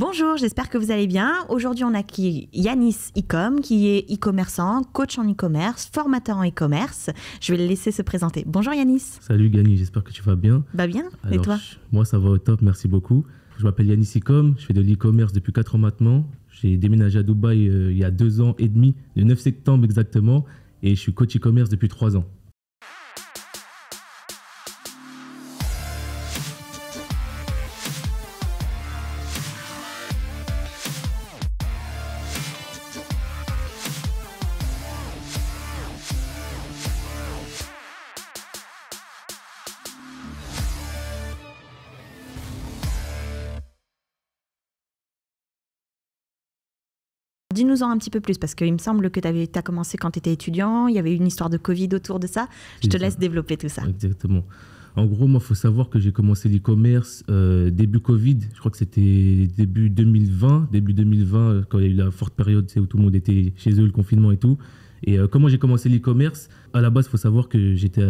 Bonjour, j'espère que vous allez bien. Aujourd'hui, on a qui Yanis Icom, qui est e-commerçant, coach en e-commerce, formateur en e-commerce. Je vais le laisser se présenter. Bonjour Yanis. Salut Gani, j'espère que tu vas bien. Va bah bien, et toi Moi, ça va au top, merci beaucoup. Je m'appelle Yanis Icom, je fais de l'e-commerce depuis 4 ans maintenant. J'ai déménagé à Dubaï euh, il y a 2 ans et demi, le 9 septembre exactement, et je suis coach e-commerce depuis 3 ans. dis-nous-en un petit peu plus, parce qu'il me semble que tu as commencé quand tu étais étudiant, il y avait une histoire de Covid autour de ça. Je te laisse développer tout ça. Exactement. En gros, moi, il faut savoir que j'ai commencé l'e-commerce euh, début Covid. Je crois que c'était début 2020, début 2020, euh, quand il y a eu la forte période où tout le monde était chez eux, le confinement et tout. Et euh, comment j'ai commencé l'e-commerce À la base, il faut savoir que j'étais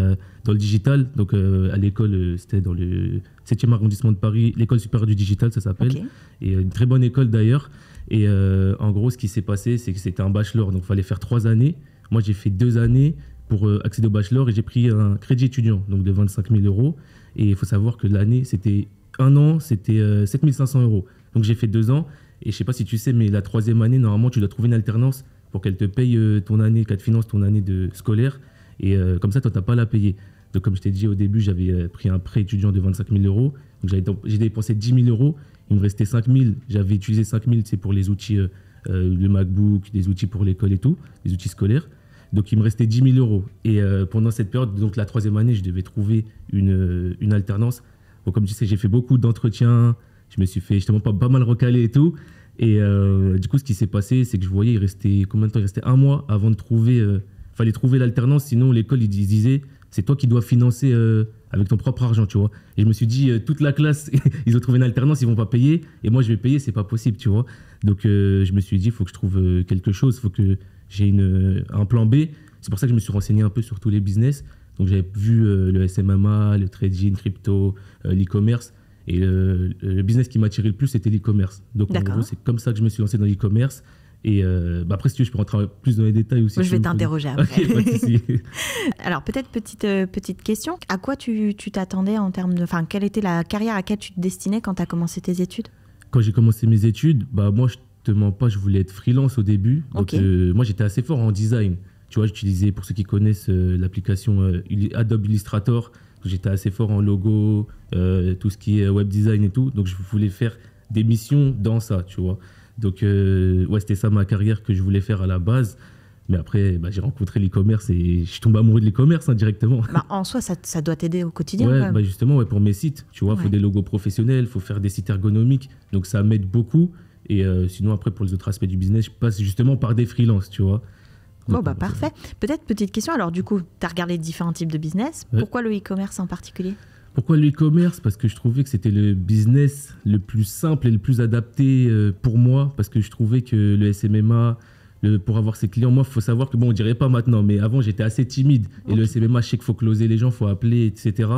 dans le digital. Donc, à l'école, c'était dans le 7e arrondissement de Paris, l'école supérieure du digital, ça s'appelle. Et une très bonne école d'ailleurs. Et euh, en gros, ce qui s'est passé, c'est que c'était un bachelor, donc il fallait faire trois années. Moi, j'ai fait deux années pour euh, accéder au bachelor et j'ai pris un crédit étudiant, donc de 25 000 euros. Et il faut savoir que l'année, c'était un an, c'était 7 euh, 500 euros. Donc j'ai fait deux ans. Et je ne sais pas si tu sais, mais la troisième année, normalement, tu dois trouver une alternance pour qu'elle te paye ton année, qu'elle te finance, ton année de scolaire. Et comme ça, toi, tu n'as pas à la payer. Donc, comme je t'ai dit au début, j'avais pris un prêt étudiant de 25 000 euros. Donc, j'ai dépensé 10 000 euros il me restait 5000. J'avais utilisé 5000, c'est pour les outils, euh, euh, le MacBook, des outils pour l'école et tout, les outils scolaires. Donc, il me restait 10 000 euros. Et euh, pendant cette période, donc la troisième année, je devais trouver une, une alternance. Bon, comme tu sais, j'ai fait beaucoup d'entretiens. Je me suis fait justement pas, pas mal recalé et tout. Et du coup, ce qui s'est passé, c'est que je voyais, il restait combien de temps Il restait un mois avant de trouver. fallait trouver l'alternance, sinon l'école, ils disaient, c'est toi qui dois financer avec ton propre argent, tu vois. Et je me suis dit, euh, toute la classe, ils ont trouvé une alternance, ils vont pas payer, et moi je vais payer, c'est pas possible, tu vois. Donc euh, je me suis dit, il faut que je trouve euh, quelque chose, il faut que j'ai un plan B. C'est pour ça que je me suis renseigné un peu sur tous les business. Donc j'avais vu le SMMA, le trading, crypto, l'e-commerce. Et le business qui m'a attiré le plus, c'était l'e-commerce. Donc en gros, c'est comme ça que je me suis lancé dans l'e-commerce. Et euh, bah après, si tu veux, je peux rentrer plus dans les détails aussi. Je vais t'interroger après. Alors, peut-être petite, euh, petite question. À quoi tu t'attendais en termes de. Enfin, quelle était la carrière à laquelle tu te destinais quand tu as commencé tes études Quand j'ai commencé mes études, bah, moi, je te mens pas, je voulais être freelance au début. Donc, euh, moi, j'étais assez fort en design. Tu vois, j'utilisais, pour ceux qui connaissent l'application Adobe Illustrator, j'étais assez fort en logo, tout ce qui est web design et tout. Donc, je voulais faire des missions dans ça, tu vois. Donc, euh, ouais, c'était ça ma carrière que je voulais faire à la base. Mais après, bah, j'ai rencontré l'e-commerce et je tombe amoureux de l'e-commerce indirectement hein, directement. Bah, en soi, ça, doit t'aider au quotidien. Bah, justement, ouais, pour mes sites, tu vois, il faut des logos professionnels, il faut faire des sites ergonomiques. Donc ça m'aide beaucoup. Et euh, sinon, après, pour les autres aspects du business, je passe justement par des freelances, tu vois. Bon, bah euh, parfait. Peut-être petite question. Alors, du coup, tu as regardé différents types de business. Pourquoi le e-commerce en particulier pourquoi l'e-commerce Parce que je trouvais que c'était le business le plus simple et le plus adapté euh, pour moi, parce que je trouvais que le SMMA, pour avoir ses clients, moi, il faut savoir que, bon, on dirait pas maintenant, mais avant, j'étais assez timide. Et le SMMA, je sais qu'il faut closer les gens, il faut appeler, etc.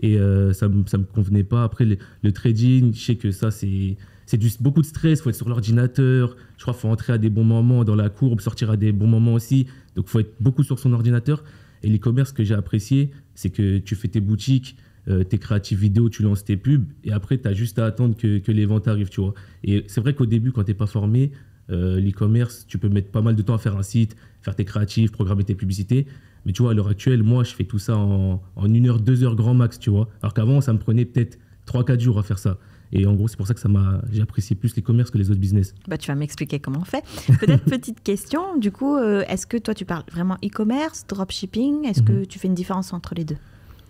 Et euh, ça ne me convenait pas. Après, le, trading, je sais que ça, c'est... C'est beaucoup de stress, il faut être sur l'ordinateur, je crois qu'il faut entrer à des bons moments dans la courbe, sortir à des bons moments aussi, donc il faut être beaucoup sur son ordinateur. Et l'e-commerce, que j'ai apprécié, c'est que tu fais tes boutiques, euh, tes créatifs vidéo, tu lances tes pubs, et après, tu as juste à attendre que, que, les ventes arrivent, tu vois. Et c'est vrai qu'au début, quand tu n'es pas formé, euh, l'e-commerce, tu peux mettre pas mal de temps à faire un site, faire tes créatifs, programmer tes publicités. Mais tu vois, à l'heure actuelle, moi, je fais tout ça en, en une heure, deux heures grand max, tu vois. Alors qu'avant, ça me prenait peut-être 3-4 jours à faire ça. Et en gros, c'est pour ça que ça m'a, j'ai apprécié plus l'e-commerce que les autres business. Bah, tu vas m'expliquer comment on fait. Peut-être petite question, du coup, euh, est-ce que toi, tu parles vraiment e-commerce, dropshipping Est-ce mhm. que tu fais une différence entre les deux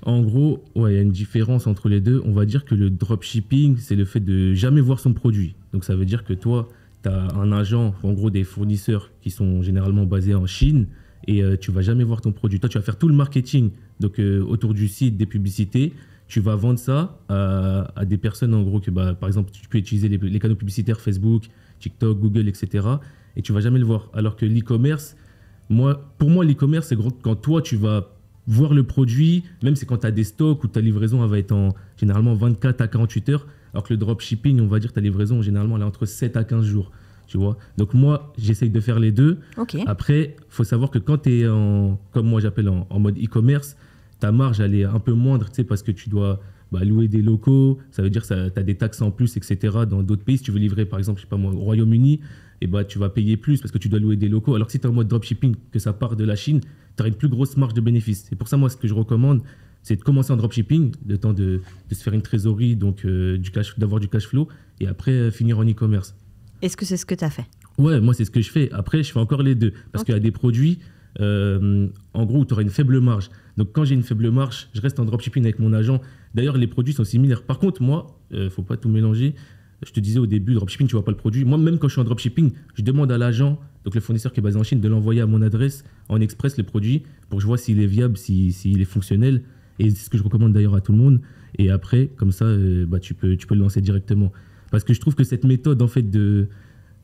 en gros, ouais, il y a une différence entre les deux. On va dire que le dropshipping, c'est le fait de jamais voir son produit. Donc ça veut dire que toi, tu as un agent, en gros des fournisseurs qui sont généralement basés en Chine et euh, tu vas jamais voir ton produit. Toi, tu vas faire tout le marketing donc euh, autour du site, des publicités. Tu vas vendre ça à, des personnes, en gros, que bah, par exemple, tu peux utiliser les, canaux publicitaires Facebook, TikTok, Google, etc. Et tu vas jamais le voir. Alors que l'e-commerce, moi, pour moi, l'e-commerce, c'est quand toi, tu vas voir le produit, même si quand tu as des stocks ou ta livraison elle va être en généralement 24 à 48 heures, alors que le dropshipping, on va dire ta livraison généralement elle est entre 7 à 15 jours. Tu vois Donc moi, j'essaye de faire les deux. Après, Après, faut savoir que quand tu es en, comme moi j'appelle, en, mode e-commerce, ta marge, elle est un peu moindre, tu sais, parce que tu dois bah, louer des locaux, ça veut dire que tu as des taxes en plus, etc. Dans d'autres pays, si tu veux livrer, par exemple, je sais pas moi, au Royaume-Uni, et eh bah, tu vas payer plus parce que tu dois louer des locaux. Alors que si tu es en mode dropshipping, que ça part de la Chine, tu auras une plus grosse marge de bénéfice. Et pour ça, moi, ce que je recommande, c'est de commencer en dropshipping, le temps de, de se faire une trésorerie, donc euh, du cash, d'avoir du cash flow, et après euh, finir en e-commerce. Est-ce que c'est ce que tu as fait Ouais, moi, c'est ce que je fais. Après, je fais encore les deux, parce qu'il y a des produits, euh, en gros, où tu auras une faible marge. Donc, quand j'ai une faible marge, je reste en dropshipping avec mon agent. D'ailleurs, les produits sont similaires. Par contre, moi, ne faut pas tout mélanger je te disais au début, dropshipping, tu vois pas le produit. Moi, même quand je suis en dropshipping, je demande à l'agent, donc le fournisseur qui est basé en Chine, de l'envoyer à mon adresse en express le produit pour que je vois s'il est viable, s'il si, est fonctionnel. Et c'est ce que je recommande d'ailleurs à tout le monde. Et après, comme ça, euh, bah, tu, peux, tu peux le lancer directement. Parce que je trouve que cette méthode, en fait, de,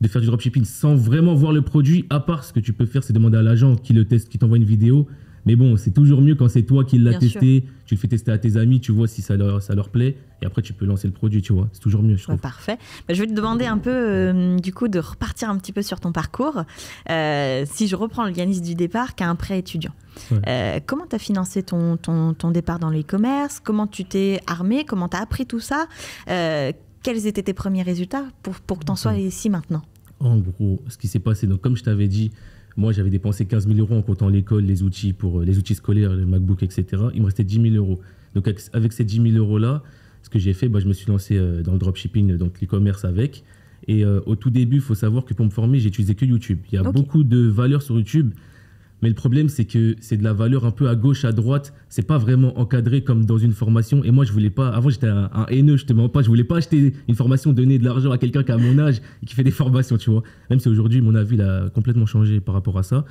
de faire du dropshipping sans vraiment voir le produit, à part ce que tu peux faire, c'est demander à l'agent qui le teste, qui t'envoie une vidéo mais bon, c'est toujours mieux quand c'est toi qui l'as testé, tu le fais tester à tes amis, tu vois si ça leur, ça leur plaît, et après tu peux lancer le produit, tu vois. C'est toujours mieux, je bah, trouve. parfait. Bah, je vais te demander un peu, euh, du coup, de repartir un petit peu sur ton parcours. Euh, si je reprends le Yanis du départ, qui un prêt étudiant, euh, comment tu as financé ton, ton, départ dans le commerce Comment tu t'es armé Comment tu as appris tout ça Quels étaient tes premiers résultats pour, pour que tu en sois ici maintenant en gros, ce qui s'est passé, donc comme je t'avais dit, moi, j'avais dépensé 15 000 euros en comptant l'école, les outils pour euh, les outils scolaires, le MacBook, etc. Il me restait 10 000 euros. Donc, avec ces 10 000 euros-là, ce que j'ai fait, bah, je me suis lancé euh, dans le dropshipping, donc l'e-commerce avec. Et euh, au tout début, il faut savoir que pour me former, j'ai utilisé que YouTube. Il y a beaucoup de valeurs sur YouTube mais le problème, c'est que c'est de la valeur un peu à gauche, à droite. C'est pas vraiment encadré comme dans une formation. Et moi, je voulais pas. Avant, j'étais un, haineux, je te mens pas. Je voulais pas acheter une formation, donner de l'argent à quelqu'un qui a mon âge et qui fait des formations, tu vois. Même si aujourd'hui, mon avis, a complètement changé par rapport à ça.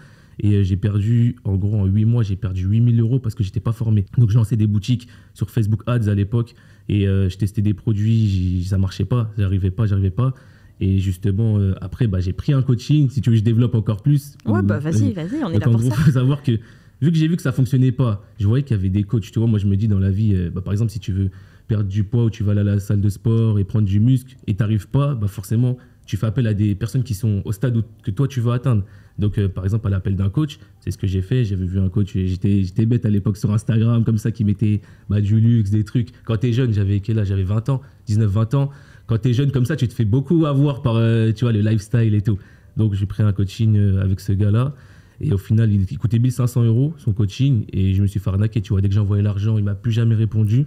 Et euh, j'ai perdu, en gros, en 8 mois, j'ai perdu 8000 euros parce que j'étais pas formé. Donc, j'ai lancé des boutiques sur Facebook Ads à l'époque et euh, je testais des produits, ça marchait pas, j'arrivais pas, j'arrivais pas. Et justement, euh, après, bah, j'ai pris un coaching. Si tu veux, je développe encore plus. Ouais, bah euh, vas-y, vas-y, on est là pour gros, ça. faut savoir que, vu que j'ai vu que ça fonctionnait pas, je voyais qu'il y avait des coachs. Tu vois, moi, je me dis dans la vie, euh, bah, par exemple, si tu veux perdre du poids ou tu vas aller à la salle de sport et prendre du muscle et t'arrives pas, bah, forcément, tu fais appel à des personnes qui sont au stade où, que toi, tu veux atteindre. Donc, par exemple, à l'appel d'un coach, c'est ce que j'ai fait. J'avais vu un coach, j'étais bête à l'époque sur Instagram, comme ça, qui mettait bah, du luxe, des trucs. Quand tu es jeune, j'avais quel âge J'avais 20 ans, 19-20 ans quand tu es jeune comme ça, tu te fais beaucoup avoir par euh, tu vois, le lifestyle et tout. Donc j'ai pris un coaching euh, avec ce gars-là. Et au final, il, coûtait 1500 euros son coaching. Et je me suis farnaqué. Tu vois, dès que j'ai envoyé l'argent, il m'a plus jamais répondu.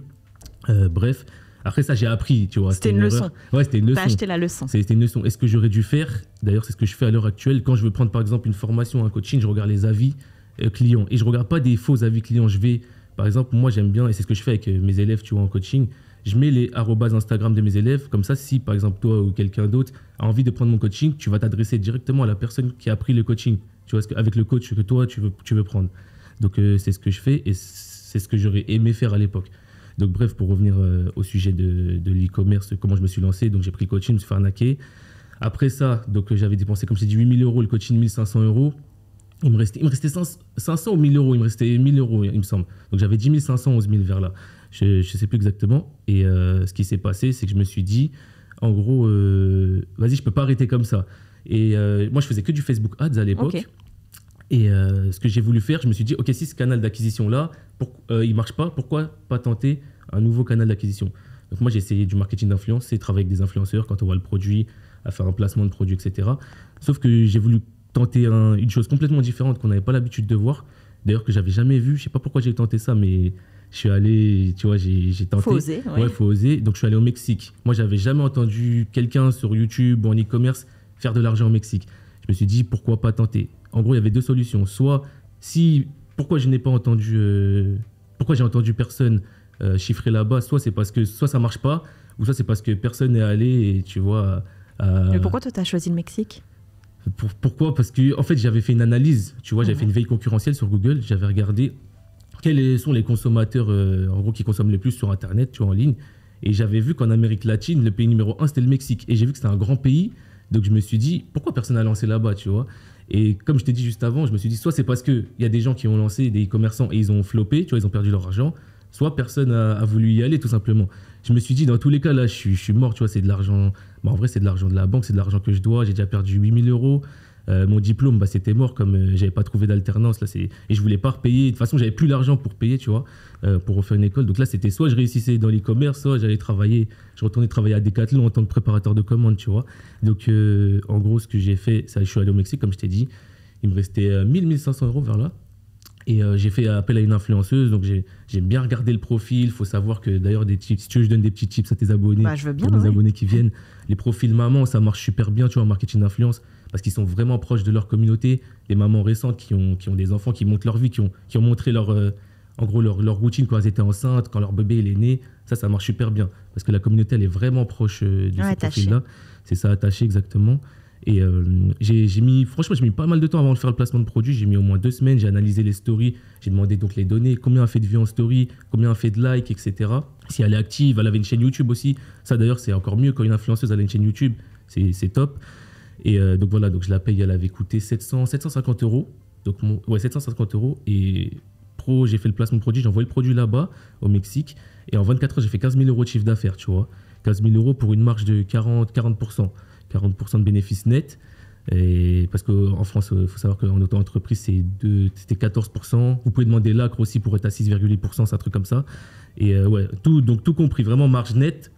Euh, bref. Après ça, j'ai appris, tu vois. C'était une, leçon. Ouais, c'était une leçon. acheté la leçon. C'était une leçon. Est-ce que j'aurais dû faire D'ailleurs, c'est ce que je fais à l'heure actuelle. Quand je veux prendre, par exemple, une formation, un coaching, je regarde les avis clients. Et je regarde pas des faux avis clients. Je vais, par exemple, moi, j'aime bien, et c'est ce que je fais avec mes élèves, tu vois, en coaching je mets les arrobas Instagram de mes élèves. Comme ça, si par exemple toi ou quelqu'un d'autre a envie de prendre mon coaching, tu vas t'adresser directement à la personne qui a pris le coaching. Tu vois, avec le coach que toi tu veux, tu veux prendre. Donc euh, c'est ce que je fais et c'est ce que j'aurais aimé faire à l'époque. Donc bref, pour revenir euh, au sujet de, l'e-commerce, comment je me suis lancé, donc j'ai pris coaching, je me suis fait arnaquer. Après ça, donc j'avais dépensé, comme je t'ai dit, 8000 euros, le coaching 1500 euros. Il me restait, 500 ou 1000 euros. Il me restait 1000 euros, il me semble. Donc j'avais 10 500, 11 000 vers là. Je ne sais plus exactement. Et euh, ce qui s'est passé, c'est que je me suis dit, en gros, euh, vas-y, je peux pas arrêter comme ça. Et euh, moi, je faisais que du Facebook Ads à l'époque. Et ce que j'ai voulu faire, je me suis dit, ok, si ce canal d'acquisition-là, il marche pas, pourquoi pas tenter un nouveau canal d'acquisition Donc moi, j'ai essayé du marketing d'influence, c'est travailler avec des influenceurs quand on voit le produit, à faire un placement de produit, etc. Sauf que j'ai voulu tenter une chose complètement différente qu'on n'avait pas l'habitude de voir. D'ailleurs, que j'avais jamais vu. Je sais pas pourquoi j'ai tenté ça, mais je suis allé, tu vois, j'ai tenté. Faut oser. Ouais. faut oser. Donc, je suis allé au Mexique. Moi, j'avais jamais entendu quelqu'un sur YouTube ou en e-commerce faire de l'argent au Mexique. Je me suis dit, pourquoi pas tenter En gros, il y avait deux solutions. Soit, si, pourquoi je n'ai pas entendu, euh, pourquoi j'ai entendu personne euh, chiffrer là-bas Soit c'est parce que, soit ça marche pas, ou soit c'est parce que personne n'est allé et tu vois. Mais pourquoi toi, tu as choisi le Mexique pourquoi Parce que en fait, j'avais fait une analyse, tu vois, j'avais fait mhm. une veille concurrentielle sur Google, j'avais regardé quels sont les consommateurs, euh, en gros, qui consomment le plus sur Internet, tu vois, en ligne. Et j'avais vu qu'en Amérique latine, le pays numéro un, c'était le Mexique. Et j'ai vu que c'était un grand pays. Donc je me suis dit, pourquoi personne n'a lancé là-bas, tu vois Et comme je t'ai dit juste avant, je me suis dit, soit c'est parce qu'il y a des gens qui ont lancé des commerçants et ils ont flopé, tu vois, ils ont perdu leur argent, soit personne a, voulu y aller, tout simplement. Je me suis dit, dans tous les cas, là, je suis, je suis mort, tu vois, c'est de l'argent bah, en vrai, c'est de l'argent de la banque, c'est de l'argent que je dois. J'ai déjà perdu 8000 euros. Euh, mon diplôme, bah, c'était mort comme je euh, j'avais pas trouvé d'alternance. Là, et je voulais pas repayer. De toute façon, j'avais plus l'argent pour payer, tu vois, euh, pour refaire une école. Donc là, c'était soit je réussissais dans l'e-commerce, soit j'allais travailler. Je retournais travailler à Decathlon en tant que préparateur de commandes, tu vois. Donc, en gros, ce que j'ai fait, ça, je suis allé au Mexique, comme je t'ai dit. Il me restait 1000, 1500 euros vers là. Et euh, j'ai fait appel à une influenceuse, donc j'ai bien regardé le profil. Il faut savoir que d'ailleurs, si tu veux, je donne des petits tips à tes abonnés, bah, je veux bien, pour les abonnés qui viennent. Les profils mamans, ça marche super bien, tu vois, en marketing d'influence, parce qu'ils sont vraiment proches de leur communauté. Les mamans récentes qui ont, qui ont des enfants, qui montrent leur vie, qui ont, qui ont montré leur, euh, en gros leur, leur, routine quand elles étaient enceintes, quand leur bébé est né. Ça, ça marche super bien, parce que la communauté, elle est vraiment proche euh, du profil-là. C'est ça, attaché exactement. Et euh, j'ai mis, franchement, j'ai mis pas mal de temps avant de faire le placement de produit. J'ai mis au moins deux semaines, j'ai analysé les stories, j'ai demandé donc les données, combien a fait de vues en story, combien a fait de likes, etc. Si elle est active, elle avait une chaîne YouTube aussi. Ça d'ailleurs, c'est encore mieux quand une influenceuse a une chaîne YouTube, c'est top. Et euh, donc voilà, donc je la paye, elle avait coûté 700, 750 euros. Donc ouais, 750 euros. Et pro, j'ai fait le placement de produit, j'ai envoyé le produit là-bas, au Mexique. Et en 24 heures, j'ai fait 15 000 euros de chiffre d'affaires, tu vois. 15 000 euros pour une marge de 40, 40%. 40% de bénéfices nets. Et parce qu'en France, il euh, faut savoir qu'en auto-entreprise, c'était 14%. Vous pouvez demander l'ACRE aussi pour être à 6,8%, c'est un truc comme ça. Et euh, ouais, tout, donc tout compris, vraiment marge nette.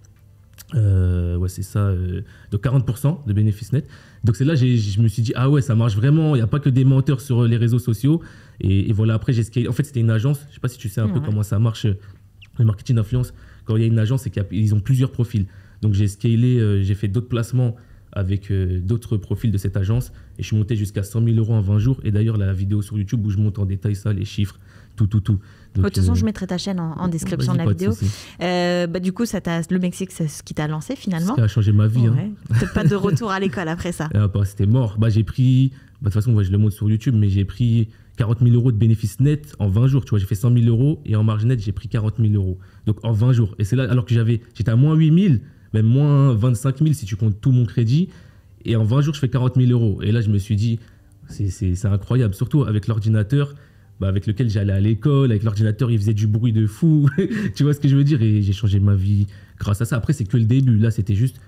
Euh, ouais, c'est ça, de 40% de bénéfices nets. Donc c'est là que je me suis dit, ah ouais, ça marche vraiment, il n'y a pas que des menteurs sur les réseaux sociaux. Et, voilà, après, j'ai scalé. En fait, c'était une agence, je ne sais pas si tu sais un peu comment ça marche, le marketing d'influence. Quand il y a une agence, c'est qu'ils ont plusieurs profils. Donc j'ai scalé, j'ai fait d'autres placements avec euh, d'autres profils de cette agence. Et je suis monté jusqu'à 100 000 euros en 20 jours. Et d'ailleurs, la vidéo sur YouTube où je monte en détail ça, les chiffres, tout, tout, tout. de toute façon, euh, je mettrai ta chaîne en, description de la vidéo. Euh, bah, du coup, ça le Mexique, c'est ce qui t'a lancé finalement. Ça a changé ma vie. Hein. Pas de retour à l'école après ça. Ah, bah, c'était mort. Bah, j'ai pris, bah, de toute façon, je le montre sur YouTube, mais j'ai pris 40 000 euros de bénéfices nets en 20 jours. Tu vois, j'ai fait 100 000 euros et en marge nette, j'ai pris 40 000 euros. Donc en 20 jours. Et c'est là, alors que j'avais, j'étais à moins 8 000 même moins 25 000 si tu comptes tout mon crédit. Et en 20 jours, je fais 40 000 euros. Et là, je me suis dit, c'est incroyable, surtout avec l'ordinateur. Bah avec lequel j'allais à l'école, avec l'ordinateur, il faisait du bruit de fou. tu vois ce que je veux dire Et j'ai changé ma vie grâce à ça. Après, c'est que le début. Là, c'était juste,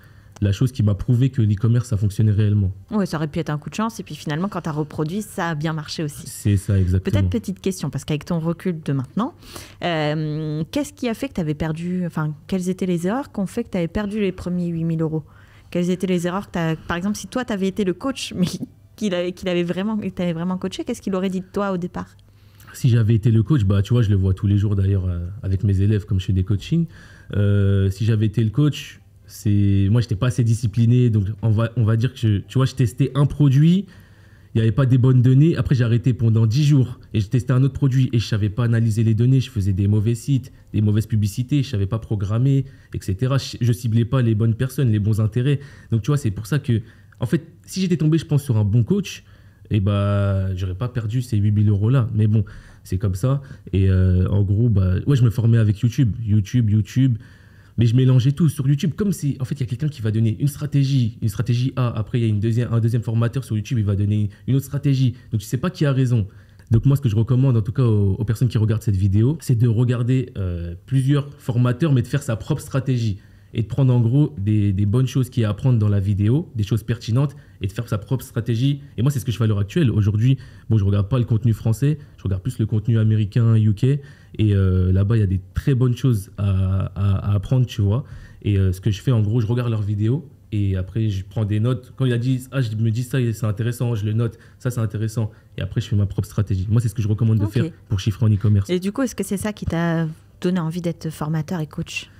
la chose qui m'a prouvé que l'e-commerce, ça fonctionnait réellement. Oui, ça aurait pu être un coup de chance. Et puis finalement, quand tu as reproduit, ça a bien marché aussi. C'est ça, exactement. Peut-être petite question, parce qu'avec ton recul de maintenant, euh, qu'est-ce qui a fait que tu avais perdu, enfin, quelles étaient les erreurs qui ont fait que tu avais perdu les premiers 8000 euros Quelles étaient les erreurs que as, par exemple, si toi, tu avais été le coach, mais qu'il avait, vraiment, vraiment coaché, qu'est-ce qu'il aurait dit de toi au départ si j'avais été le coach, bah, tu vois, je le vois tous les jours d'ailleurs euh, avec mes élèves comme je fais des coachings. Euh, si j'avais été le coach, moi moi j'étais pas assez discipliné donc on va on va dire que je, tu vois je testais un produit il n'y avait pas des bonnes données après j'ai arrêté pendant 10 jours et je testais un autre produit et je savais pas analyser les données je faisais des mauvais sites des mauvaises publicités je savais pas programmer etc je, je ciblais pas les bonnes personnes les bons intérêts donc tu vois c'est pour ça que en fait si j'étais tombé je pense sur un bon coach et eh ben, j'aurais pas perdu ces 8000 euros là mais bon c'est comme ça et euh, en gros bah ouais je me formais avec YouTube YouTube YouTube mais je mélangeais tout sur YouTube. Comme si, en fait, il y a quelqu'un qui va donner une stratégie, une stratégie A. Après, il y a une deuxième, un deuxième formateur sur YouTube, il va donner une autre stratégie. Donc, tu sais pas qui a raison. Donc moi, ce que je recommande, en tout cas aux, personnes qui regardent cette vidéo, c'est de regarder euh, plusieurs formateurs, mais de faire sa propre stratégie et de prendre en gros des, bonnes choses qui à apprendre dans la vidéo, des choses pertinentes, et de faire sa propre stratégie. Et moi, c'est ce que je fais à l'heure actuelle. Aujourd'hui, bon, je regarde pas le contenu français, je regarde plus le contenu américain, UK. Et euh, là-bas, il y a des très bonnes choses à, apprendre, tu vois. Et euh, ce que je fais, en gros, je regarde leurs vidéos et après, je prends des notes. Quand il a dit, ah, je me dis ça, c'est intéressant, je le note, ça, c'est intéressant. Et après, je fais ma propre stratégie. Moi, c'est ce que je recommande de faire pour chiffrer en e-commerce. Et du coup, est-ce que c'est ça qui t'a donné envie d'être formateur et coach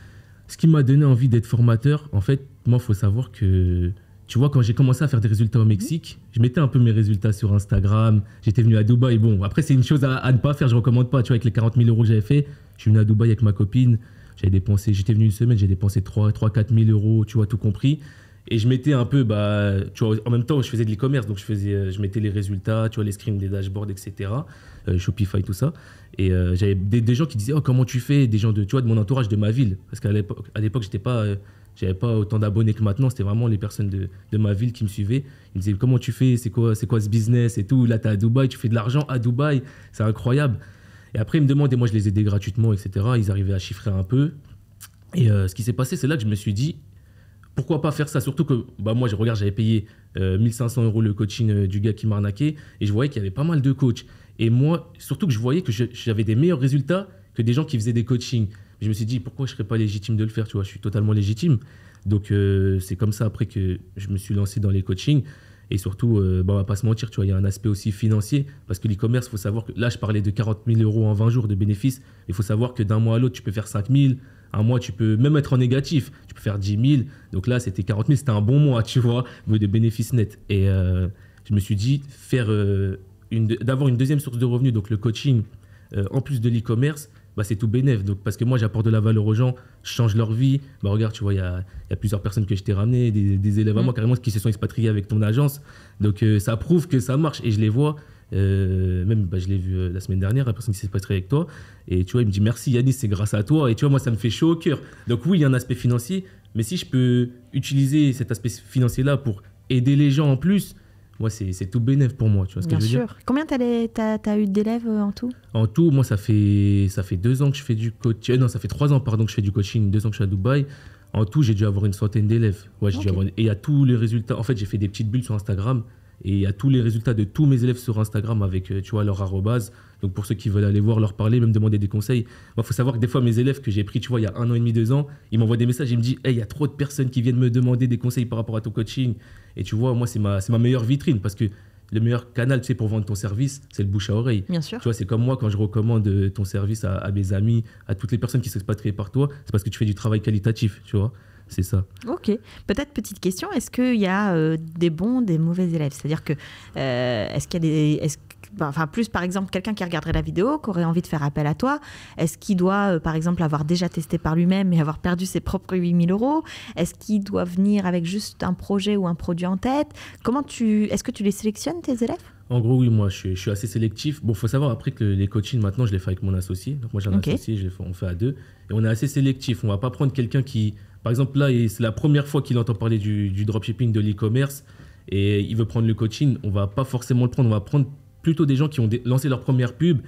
Ce qui m'a donné envie d'être formateur, en fait, moi, il faut savoir que tu vois, quand j'ai commencé à faire des résultats au Mexique, je mettais un peu mes résultats sur Instagram. J'étais venu à Dubaï. Bon, après, c'est une chose à, ne pas faire. Je recommande pas. Tu vois, avec les 40 000 euros que j'avais fait, je suis venu à Dubaï avec ma copine. J'avais dépensé, j'étais venu une semaine, j'ai dépensé 3, 3, 4 000 euros, tu vois, tout compris. Et je mettais un peu, bah, tu vois, en même temps, je faisais de l'e-commerce, donc je, faisais, euh, je mettais les résultats, tu vois, les screens, les dashboards, etc. Euh, Shopify, tout ça. Et euh, j'avais des, gens qui disaient, oh, comment tu fais Des gens de, tu vois, de mon entourage, de ma ville. Parce qu'à l'époque, j'étais pas. J'avais pas autant d'abonnés que maintenant. C'était vraiment les personnes de, de, ma ville qui me suivaient. Ils me disaient Comment tu fais C'est quoi, quoi ce business et tout Là, tu es à Dubaï, tu fais de l'argent à Dubaï. C'est incroyable. Et après, ils me demandaient, moi, je les aidais gratuitement, etc. Ils arrivaient à chiffrer un peu. Et euh, ce qui s'est passé, c'est là que je me suis dit Pourquoi pas faire ça Surtout que bah, moi, je regarde, j'avais payé 1500 euh, euros le coaching euh, du gars qui m'arnaquait. Et je voyais qu'il y avait pas mal de coachs. Et moi, surtout que je voyais que j'avais des meilleurs résultats que des gens qui faisaient des coachings je me suis dit, pourquoi je ne serais pas légitime de le faire, tu vois, je suis totalement légitime. Donc, euh, c'est comme ça après que je me suis lancé dans les coachings. Et surtout, euh, bah, on ne va pas se mentir, tu vois, il y a un aspect aussi financier, parce que l'e-commerce, il faut savoir que là, je parlais de 40 000 euros en 20 jours de bénéfices, il faut savoir que d'un mois à l'autre, tu peux faire 5 000, un mois, tu peux même être en négatif, tu peux faire 10 000. Donc là, c'était 40 000, c'était un bon mois, tu vois, de bénéfices nets. Et euh, je me suis dit, faire d'avoir une deuxième source de revenus, donc le coaching, en plus de l'e-commerce, bah, c'est tout bénéf. Donc, parce que moi, j'apporte de la valeur aux gens, je change leur vie. Bah, regarde, tu vois, il y a, y a, plusieurs personnes que je t'ai ramenées, des, élèves à mm. moi carrément qui se sont expatriés avec ton agence. Donc, euh, ça prouve que ça marche et je les vois. Euh, même, bah, je l'ai vu euh, la semaine dernière, la personne qui s'est expatriée avec toi. Et tu vois, il me dit merci Yanis, c'est grâce à toi. Et tu vois, moi, ça me fait chaud au cœur. Donc, oui, il y a un aspect financier, mais si je peux utiliser cet aspect financier-là pour aider les gens en plus, moi, c'est tout bénéf pour moi. je veux sûr. dire Combien tu as, eu d'élèves euh, en tout En tout, moi, ça fait, ça fait deux ans que je fais du coaching. Euh, non, ça fait trois ans, pardon, que je fais du coaching, deux ans que je suis à Dubaï. En tout, j'ai dû avoir une centaine d'élèves. Et il y a tous les résultats. En fait, j'ai fait des petites bulles sur Instagram. Et il y a tous les résultats de tous mes élèves sur Instagram avec, euh, tu vois, leur arrobase. Donc pour ceux qui veulent aller voir, leur parler, même demander des conseils. Il faut savoir que des fois, mes élèves que j'ai pris, tu vois, il y a un an et demi, deux ans, ils m'envoient des messages, ils me disent, il y a trop de personnes qui viennent me demander des conseils par rapport à ton coaching. Et tu vois, moi, c'est ma, ma meilleure vitrine parce que le meilleur canal, tu pour vendre ton service, c'est le bouche à oreille. Bien sûr. Tu vois, c'est comme moi quand je recommande euh, ton service à, mes amis, à toutes les personnes qui s'expatrient par toi, c'est parce que tu fais du travail qualitatif, tu vois c'est ça. Ok. Peut-être petite question, est-ce qu'il y a euh, des bons, des mauvais élèves C'est-à-dire que, euh, est-ce qu'il y a des... Ben, enfin plus par exemple quelqu'un qui regarderait la vidéo, qui aurait envie de faire appel à toi, est-ce qu'il doit euh, par exemple avoir déjà testé par lui-même et avoir perdu ses propres 8000 euros Est-ce qu'il doit venir avec juste un projet ou un produit en tête Comment tu, Est-ce que tu les sélectionnes tes élèves en gros, oui, moi, je suis, assez sélectif. Bon, faut savoir après que les coachings, maintenant, je les fais avec mon associé. Donc, moi, j'ai un associé, on fait à deux. Et on est assez sélectif. On va pas prendre quelqu'un qui, par exemple, là, c'est la première fois qu'il entend parler du, dropshipping, de l'e-commerce, et il veut prendre le coaching. On va pas forcément le prendre, on va prendre plutôt des gens qui ont lancé leur première pub,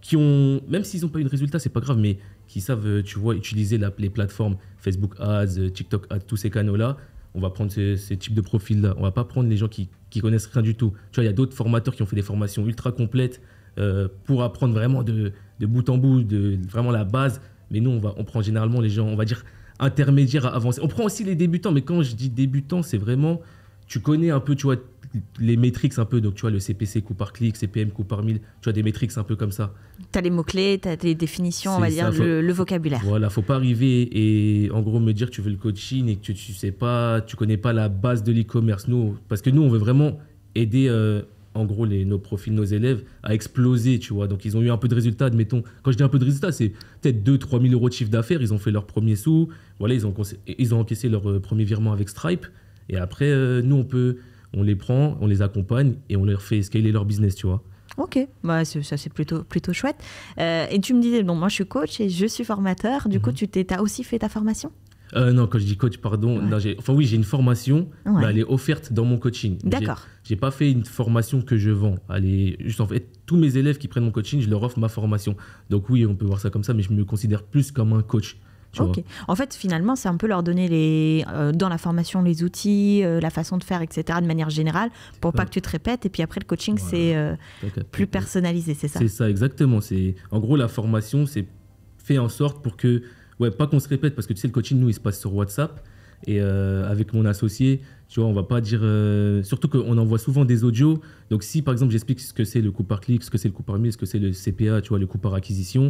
qui ont, même s'ils n'ont pas eu de résultat, c'est pas grave, mais qui savent, euh, tu vois, utiliser les plateformes Facebook Ads, euh, TikTok Ads, tous ces canaux-là. On va prendre ce type types de profil là On va pas prendre les gens qui, qui connaissent rien du tout. Tu vois, il y a d'autres formateurs qui ont fait des formations ultra complètes euh, pour apprendre vraiment de, bout en bout, de, vraiment la base. Mais nous, on, va, on prend généralement les gens, on va dire intermédiaire à avancer. On prend aussi les débutants, mais quand je dis débutant, c'est vraiment, tu connais un peu, tu vois, les métriques un peu, donc tu vois, le CPC, coût par clic, CPM, coût par mille, tu vois, des métriques un peu comme ça. Tu as les mots-clés, tu as des définitions, on va dire, le, vocabulaire. Voilà, faut pas arriver et en gros me dire que tu veux le coaching et que tu, ne sais pas, tu connais pas la base de l'e-commerce. Nous, parce que nous, on veut vraiment aider. Euh, en gros, nos profils, nos élèves, a explosé, tu vois. Donc, ils ont eu un peu de résultats, admettons. Quand je dis un peu de résultats, c'est peut-être 2-3 000 euros de chiffre d'affaires. Ils ont fait leur premier sous. Voilà, ils ont, ils ont encaissé leur euh, premier virement avec Stripe. Et après, euh, nous, on peut, on les prend, on les accompagne et on leur fait scaler leur business, tu vois. Ok, bah, ça c'est plutôt, plutôt chouette. Euh, et tu me disais, bon, moi je suis coach et je suis formateur. Du coup, mhm. tu as aussi fait ta formation euh, non, quand je dis coach, pardon. enfin, oui, j'ai une formation, bah, elle est offerte dans mon coaching. D'accord. J'ai pas fait une formation que je vends. Elle juste en fait, tous mes élèves qui prennent mon coaching, je leur offre ma formation. Donc, oui, on peut voir ça comme ça, mais je me considère plus comme un coach. En fait, finalement, c'est un peu leur donner les, euh, dans la formation les outils, euh, la façon de faire, etc., de manière générale, pour pas que tu te répètes. Et puis après, le coaching, c'est plus personnalisé, c'est ça C'est ça, exactement. En gros, la formation, c'est fait en sorte pour que ouais, pas qu'on se répète, parce que tu sais, le coaching, nous, il se passe sur WhatsApp. Et euh, avec mon associé, tu vois, on va pas dire. Euh, surtout qu'on envoie souvent des audios. Donc, si par exemple, j'explique ce que c'est le coup par clic, ce que c'est le coup par mille, ce que c'est le CPA, tu vois, le coup par acquisition,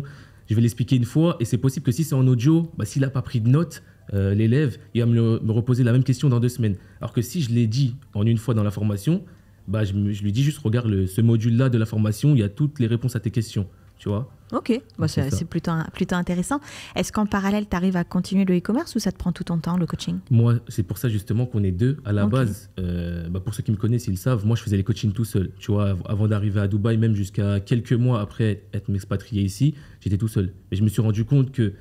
je vais l'expliquer une fois. Et c'est possible que si c'est en audio, bah, s'il n'a pas pris de notes, euh, l'élève, il va me, reposer la même question dans deux semaines. Alors que si je l'ai dit en une fois dans la formation, bah, je, lui dis juste, regarde ce module-là de la formation, il y a toutes les réponses à tes questions, tu vois. Ok, c'est plutôt, plutôt intéressant. Est-ce qu'en parallèle, tu arrives à continuer le e-commerce ou ça te prend tout ton temps, le coaching Moi, c'est pour ça justement qu'on est deux. À la base, euh, bah, pour ceux qui me connaissent, ils savent, moi je faisais les coachings tout seul. Tu vois, avant d'arriver à Dubaï, même jusqu'à quelques mois après être expatrié ici, j'étais tout seul. Mais je me suis rendu compte que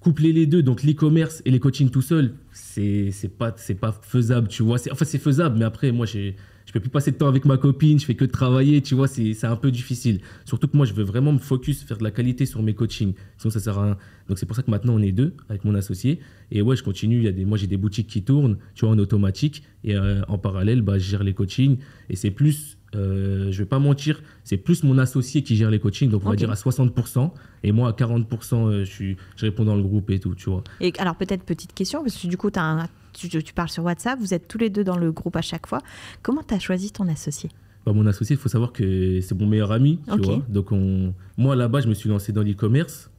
coupler les deux, donc l'e-commerce et les coachings tout seul, c'est pas, pas faisable, tu vois. Enfin, c'est faisable, mais après, moi, j'ai je peux plus passer de temps avec ma copine, je fais que travailler, tu vois, c'est un peu difficile. Surtout que moi, je veux vraiment me focus, faire de la qualité sur mes coachings. Sinon, ça sert à rien. Donc, c'est pour ça que maintenant, on est deux avec mon associé. Et ouais, je continue. Il y des, moi, j'ai des boutiques qui tournent, tu vois, en automatique. Et euh, en parallèle, bah, je gère les coachings. Et c'est plus je euh, je vais pas mentir, c'est plus mon associé qui gère les coachings, donc on va dire à 60%, et moi à 40%, euh, je, suis, je réponds dans le groupe et tout, tu vois. Et alors peut-être petite question, parce que du coup, as tu, parles sur WhatsApp, vous êtes tous les deux dans le groupe à chaque fois. Comment tu as choisi ton associé bah, Mon associé, il faut savoir que c'est mon meilleur ami, tu vois. Donc on, moi là-bas, je me suis lancé dans l'e-commerce.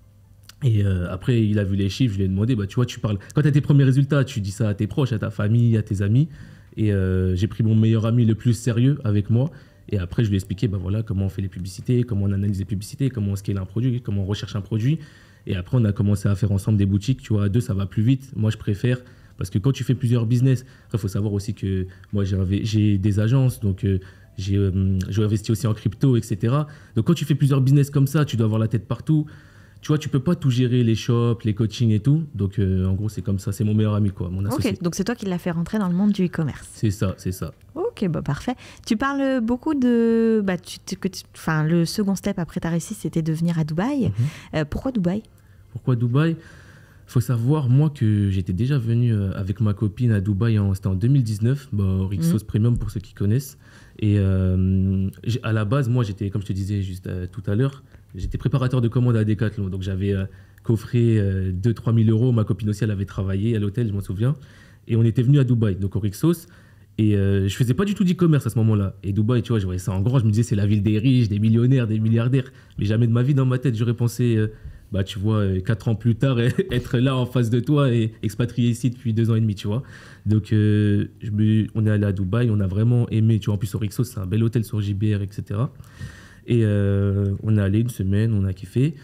Et euh, après, il a vu les chiffres, je lui ai demandé, bah, tu vois, tu parles. Quand tu as tes premiers résultats, tu dis ça à tes proches, à ta famille, à tes amis. Et euh, j'ai pris mon meilleur ami le plus sérieux avec moi. Et après, je lui ai expliqué bah voilà, comment on fait les publicités, comment on analyse les publicités, comment on scale un produit, comment on recherche un produit. Et après, on a commencé à faire ensemble des boutiques. Tu vois, à deux, ça va plus vite. Moi, je préfère. Parce que quand tu fais plusieurs business, il faut savoir aussi que moi, j'ai des agences. Donc. Euh, j'ai euh, investi aussi en crypto, etc. Donc quand tu fais plusieurs business comme ça, tu dois avoir la tête partout tu vois, tu peux pas tout gérer, les shops, les coachings et tout. Donc, euh, en gros, c'est comme ça. C'est mon meilleur ami, quoi, mon associé. Ok, donc c'est toi qui l'as fait rentrer dans le monde du e-commerce. C'est ça, c'est ça. Ok, bah parfait. Tu parles beaucoup de, bah, que enfin, le second step après ta réussite, c'était de venir à Dubaï. Mhm. Euh, pourquoi Dubaï Pourquoi Dubaï faut savoir, moi, que j'étais déjà venu euh, avec ma copine à Dubaï, c'était en 2019, bah, Rixos mhm. Premium pour ceux qui connaissent. Et à la base, moi, j'étais, comme je te disais juste tout à l'heure, J'étais préparateur de commande à Decathlon, donc j'avais euh, coffré 2-3 euh, 000 euros. Ma copine aussi, elle avait travaillé à l'hôtel, je m'en souviens. Et on était venu à Dubaï, donc au Rixos. Et je euh, je faisais pas du tout d'e-commerce à ce moment-là. Et Dubaï, tu vois, je voyais ça en grand, je me disais c'est la ville des riches, des millionnaires, des milliardaires. Mais jamais de ma vie dans ma tête, j'aurais pensé, bah tu vois, 4 quatre ans plus tard, être là en face de toi et expatrié ici depuis deux ans et demi, tu vois. Donc je on est allé à Dubaï, on a vraiment aimé, tu vois, en plus au Rixos, c'est un bel hôtel sur JBR, etc. Et euh, on est allé une semaine, on a kiffé.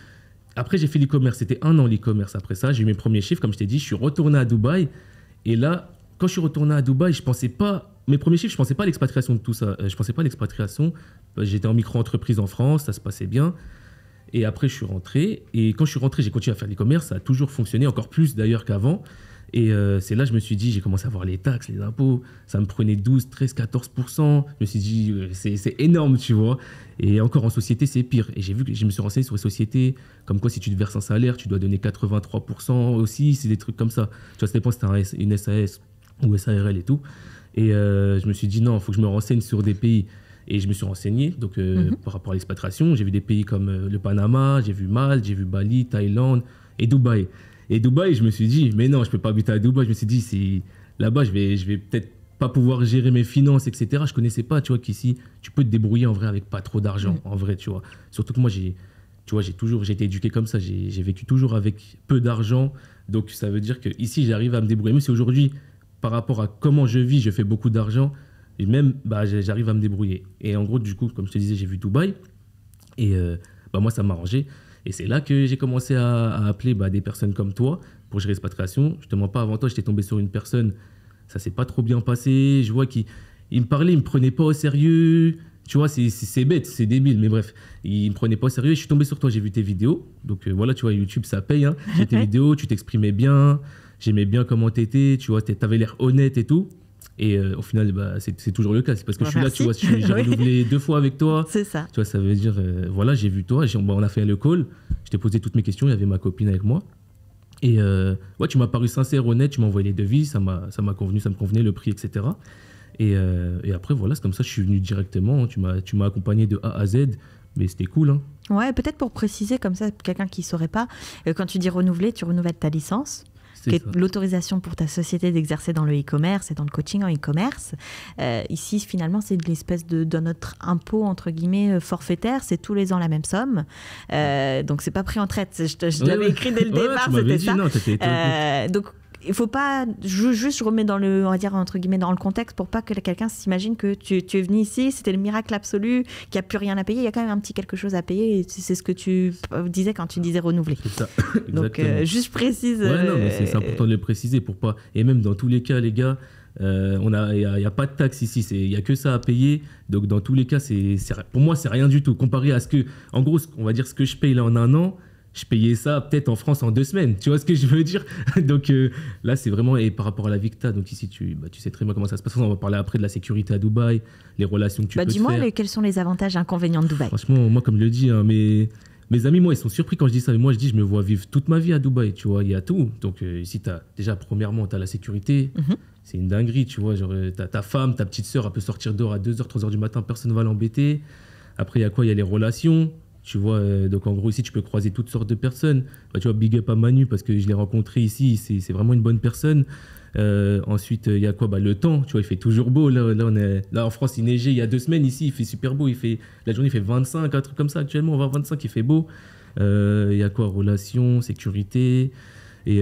Après, j'ai fait l'e-commerce. C'était un an l'e-commerce après ça. J'ai eu mes premiers chiffres, comme je t'ai dit. Je suis retourné à Dubaï. Et là, quand je suis retourné à Dubaï, je pensais pas. Mes premiers chiffres, je pensais pas à l'expatriation de tout ça. Euh, je pensais pas à l'expatriation. Bah, j'étais en micro-entreprise en France, ça se passait bien. Et après, je suis rentré. Et quand je suis rentré, j'ai continué à faire l'e-commerce. Ça a toujours fonctionné, encore plus d'ailleurs qu'avant. Et euh, c'est là que je me suis dit, j'ai commencé à voir les taxes, les impôts. Ça me prenait 12, 13, 14 Je me suis dit, euh, c'est énorme, tu vois. Et encore en société, c'est pire. Et j'ai vu que je me suis renseigné sur les sociétés, comme quoi si tu te verses un salaire, tu dois donner 83 aussi. C'est des trucs comme ça. Tu vois, ça dépend si tu une SAS ou SARL et tout. Et euh, je me suis dit, non, il faut que je me renseigne sur des pays. Et je me suis renseigné donc, mhm. par rapport à l'expatriation. J'ai vu des pays comme le Panama, j'ai vu Malte, j'ai vu Bali, Thaïlande et Dubaï. Et Dubaï, je me suis dit, mais non, je peux pas habiter à Dubaï. Je me suis dit, c'est là-bas, je vais, je vais peut-être pas pouvoir gérer mes finances, etc. Je connaissais pas, tu vois, qu'ici, tu peux te débrouiller en vrai avec pas trop d'argent, mm. en vrai, tu vois. Surtout que moi, j'ai, tu vois, j'ai toujours, j'ai été éduqué comme ça, j'ai vécu toujours avec peu d'argent. Donc, ça veut dire que ici, j'arrive à me débrouiller. Même si aujourd'hui, par rapport à comment je vis, je fais beaucoup d'argent, et même, bah, j'arrive à me débrouiller. Et en gros, du coup, comme je te disais, j'ai vu Dubaï, et euh, bah, moi, ça m'a arrangé. Et c'est là que j'ai commencé à, appeler bah, des personnes comme toi pour gérer création. Je te mens pas, avant toi, j'étais tombé sur une personne, ça s'est pas trop bien passé. Je vois qu'il me parlait, il me prenait pas au sérieux. Tu vois, c'est bête, c'est débile, mais bref, il me prenait pas au sérieux. Et je suis tombé sur toi, j'ai vu tes vidéos. Donc euh, voilà, tu vois, YouTube, ça paye. Hein. J'ai tes vidéos, tu t'exprimais bien, j'aimais bien comment t'étais, tu vois, t'avais l'air honnête et tout. Et euh, au final, bah, c'est toujours le cas. C'est parce que je suis là, tu vois, j'ai renouvelé deux fois avec toi. C'est ça. Tu vois, ça veut dire, euh, voilà, j'ai vu toi, bah, on a fait le call, je t'ai posé toutes mes questions, il y avait ma copine avec moi. Et euh, ouais, tu m'as paru sincère, honnête, tu m'as envoyé les devis, ça m'a convenu, ça me convenait, le prix, etc. Et, après, voilà, c'est comme ça, je suis venu directement, hein. m'as, tu m'as accompagné de A à Z, mais c'était cool. Hein. Ouais, peut-être pour préciser, comme ça, quelqu'un qui ne saurait pas, quand tu dis renouveler, tu renouvelles ta licence l'autorisation pour ta société d'exercer dans le e-commerce et dans le coaching en e-commerce. Euh, ici, finalement, c'est de l'espèce de, de notre impôt, entre guillemets, euh, forfaitaire. C'est tous les ans la même somme. Euh, donc, c'est pas pris en traite. Je, je l'avais écrit dès le départ, c'était ça. Non, euh, donc, il faut pas juste je remets dans le dire entre guillemets dans le contexte pour pas que quelqu'un s'imagine que tu, es venu ici c'était le miracle absolu qu'il n'y a plus rien à payer il y a quand même un petit quelque chose à payer c'est ce que tu euh, disais quand tu disais renouveler ça. donc euh, juste précise c'est euh, important de le préciser pour pas et même dans tous les cas les gars on a, il n'y a, pas de taxe ici, il n'y a que ça à payer. Donc dans tous les cas, c'est, pour moi, c'est rien du tout comparé à ce que, en gros, on va dire ce que je paye là en un an je payais ça peut-être en France en deux semaines. Tu vois ce que je veux dire Donc euh, là, c'est vraiment. Et par rapport à la Victa, donc ici, tu, bah, tu sais très bien comment ça se passe. On va parler après de la sécurité à Dubaï, les relations que tu bah, Dis-moi quels sont les avantages et inconvénients de Dubaï. Franchement, moi, comme je le dis, hein, mes, amis, moi, ils sont surpris quand je dis ça. Mais moi, je dis, je me vois vivre toute ma vie à Dubaï. Tu vois, il y a tout. Donc euh, ici, as, déjà, premièrement, tu as la sécurité. Mhm. C'est une dinguerie, tu vois. Genre, euh, ta femme, ta petite sœur, elle peut sortir dehors à 2h, 3h du matin, personne ne va l'embêter. Après, il y a quoi Il y a les relations. Tu vois, euh, donc en gros, ici, tu peux croiser toutes sortes de personnes. Bah, tu vois, big up à Manu parce que je l'ai rencontré ici, c'est vraiment une bonne personne. Euh, ensuite, euh, il y a quoi bah, Le temps, tu vois, il fait toujours beau. Là, là, on est... là en France, il neigeait il y a deux semaines. Ici, il fait super beau. Il fait... La journée, il fait 25, un truc comme ça. Actuellement, on va à 25, il fait beau. Il y a quoi Relations, sécurité. Et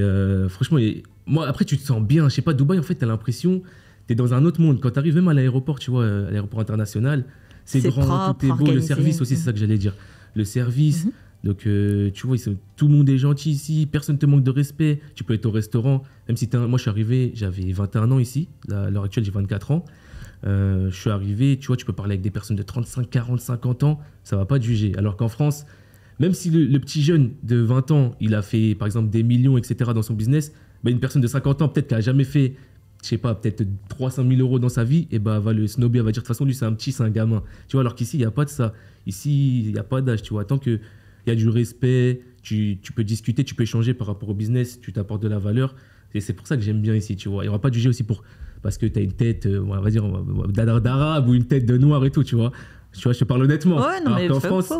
franchement, moi, après, tu te sens bien. Je sais pas, Dubaï, en fait, tu as l'impression, tu es dans un autre monde. Quand tu arrives même à l'aéroport, tu vois, à l'aéroport international, c'est grand, tout beau, le service aussi, c'est ça que j'allais dire le service. Mhm. Donc, euh, tu vois, tout le monde est gentil ici, personne ne te manque de respect. Tu peux être au restaurant, même si moi je suis arrivé, j'avais 21 ans ici, à l'heure actuelle j'ai 24 ans. Euh, je suis arrivé, tu vois, tu peux parler avec des personnes de 35, 40, 50 ans, ça va pas te juger. Alors qu'en France, même si le, petit jeune de 20 ans, il a fait par exemple des millions, etc. dans son business, bah, une personne de 50 ans, peut-être qu'elle n'a jamais fait je sais pas, peut-être 300 000 euros dans sa vie, et bah, va le snobber, va dire de toute façon, lui, c'est un petit, c'est un gamin. Tu vois, alors qu'ici, il n'y a pas de ça. Ici, il n'y a pas d'âge, tu vois. Tant il y a du respect, tu, tu, peux discuter, tu peux échanger par rapport au business, tu t'apportes de la valeur. Et c'est pour ça que j'aime bien ici, tu vois. il on aura pas juger aussi pour. Parce que tu as une tête, euh, on va dire, d'arabe ou une tête de noir et tout, tu vois. Tu vois, je te parle honnêtement. en France,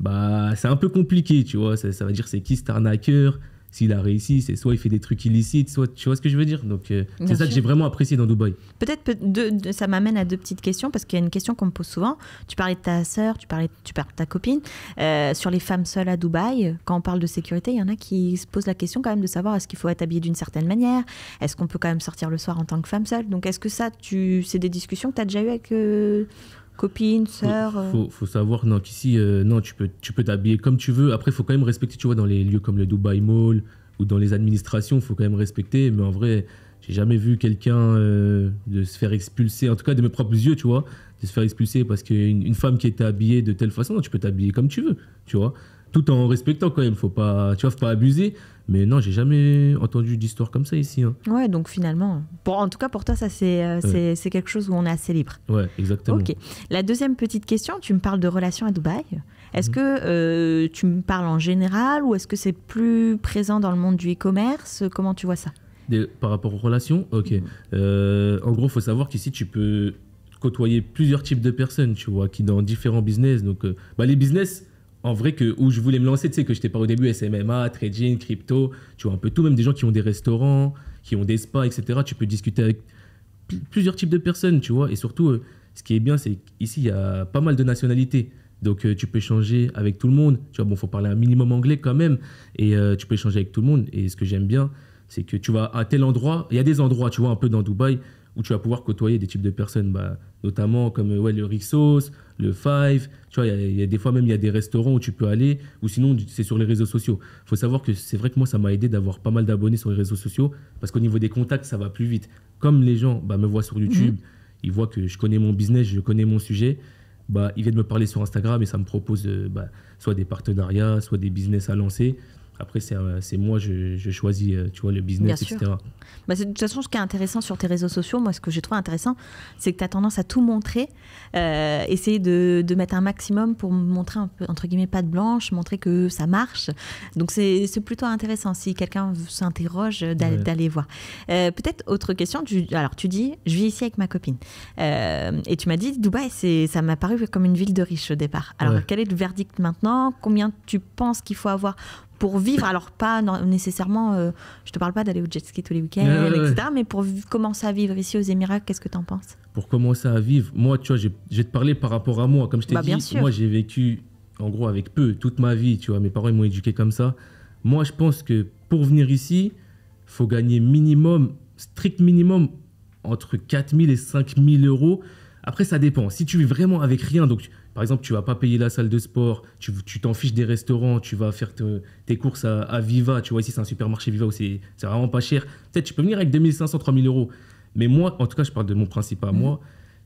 bah, c'est un peu compliqué, tu vois. Ça, ça veut dire, c'est qui cet arnaqueur s'il a réussi, c'est soit il fait des trucs illicites, soit tu vois ce que je veux dire. Donc euh, c'est ça que j'ai vraiment apprécié dans Dubaï. Peut-être que ça m'amène à deux petites questions parce qu'il y a une question qu'on me pose souvent. Tu parlais de ta sœur, tu parlais, tu parles de ta copine euh, sur les femmes seules à Dubaï. Quand on parle de sécurité, il y en a qui se posent la question quand même de savoir est-ce qu'il faut être habillé d'une certaine manière, est-ce qu'on peut quand même sortir le soir en tant que femme seule. Donc est-ce que ça, tu, c'est des discussions que tu as déjà eues avec euh, copine, sœur. Euh. Faut, faut, savoir, non, qu'ici, euh, non, tu peux, tu peux t'habiller comme tu veux. Après, il faut quand même respecter, tu vois, dans les lieux comme le Dubai Mall ou dans les administrations, il faut quand même respecter. Mais en vrai, j'ai jamais vu quelqu'un euh, de se faire expulser, en tout cas de mes propres yeux, tu vois, de se faire expulser parce qu'une femme qui était habillée de telle façon, tu peux t'habiller comme tu veux, tu vois tout en respectant quand même. Faut pas, tu vois, faut pas abuser. Mais non, j'ai jamais entendu d'histoire comme ça ici. Hein. Ouais, donc finalement, pour, en tout cas pour toi, ça c'est euh, c'est quelque chose où on est assez libre. Ouais, exactement. Ok. La deuxième petite question, tu me parles de relations à Dubaï. Est-ce mhm. que euh, tu me parles en général ou est-ce que c'est plus présent dans le monde du e-commerce Comment tu vois ça Par rapport aux relations, ok. Mhm. Euh, en gros, faut savoir qu'ici tu peux côtoyer plusieurs types de personnes, tu vois, qui dans différents business. Donc, bah, les business en vrai que où je voulais me lancer, tu sais, que j'étais pas au début, SMMA, trading, crypto, tu vois un peu tout, même des gens qui ont des restaurants, qui ont des spas, etc. Tu peux discuter avec plusieurs types de personnes, tu vois. Et surtout, euh, ce qui est bien, c'est qu'ici, il y a pas mal de nationalités. Donc, euh, tu peux échanger avec tout le monde. Tu vois, bon, faut parler un minimum anglais quand même. Et euh, tu peux échanger avec tout le monde. Et ce que j'aime bien, c'est que tu vas à tel endroit. Il y a des endroits, tu vois, un peu dans Dubaï, où tu vas pouvoir côtoyer des types de personnes, bah, notamment comme ouais, le Rixos, le Five. Tu vois, il y, a, des fois même, il y a des restaurants où tu peux aller, ou sinon, c'est sur les réseaux sociaux. Il faut savoir que c'est vrai que moi, ça m'a aidé d'avoir pas mal d'abonnés sur les réseaux sociaux, parce qu'au niveau des contacts, ça va plus vite. Comme les gens bah, me voient sur YouTube, mhm. ils voient que je connais mon business, je connais mon sujet. Bah, ils viennent me parler sur Instagram et ça me propose euh, bah, soit des partenariats, soit des business à lancer. Après, euh, c'est moi, je, choisis, euh, tu vois, le business, etc. Bah, de toute façon, ce qui est intéressant sur tes réseaux sociaux, moi, ce que j'ai trouvé intéressant, c'est que tu as tendance à tout montrer, euh, essayer de, de, mettre un maximum pour montrer, un peu, entre guillemets, pas de blanche, montrer que ça marche. Donc, c'est plutôt intéressant, si quelqu'un s'interroge, d'aller voir. Peut-être autre question, tu, alors tu dis, je vis ici avec ma copine. et tu m'as dit, Dubaï, ça m'a paru comme une ville de riches au départ. Alors, quel est le verdict maintenant Combien tu penses qu'il faut avoir pour vivre, alors pas nécessairement, euh, je te parle pas d'aller au jet ski tous les week-ends, etc., mais pour commencer à vivre ici aux Émirats, qu'est-ce que tu en penses Pour commencer à vivre, moi, tu vois, je vais te parler par rapport à moi. Comme je t'ai bah, dit, moi, j'ai vécu en gros avec peu toute ma vie, tu vois, mes parents, ils m'ont éduqué comme ça. Moi, je pense que pour venir ici, faut gagner minimum, strict minimum, entre 4000 et 5000 euros. Après, ça dépend. Si tu vis vraiment avec rien, donc par exemple, tu vas pas payer la salle de sport, tu t'en fiches des restaurants, tu vas faire tes courses à, Viva. Tu vois, ici, c'est un supermarché Viva où c'est vraiment pas cher. Peut-être tu peux venir avec 2500, 3000 euros. Mais moi, en tout cas, je parle de mon principe à moi.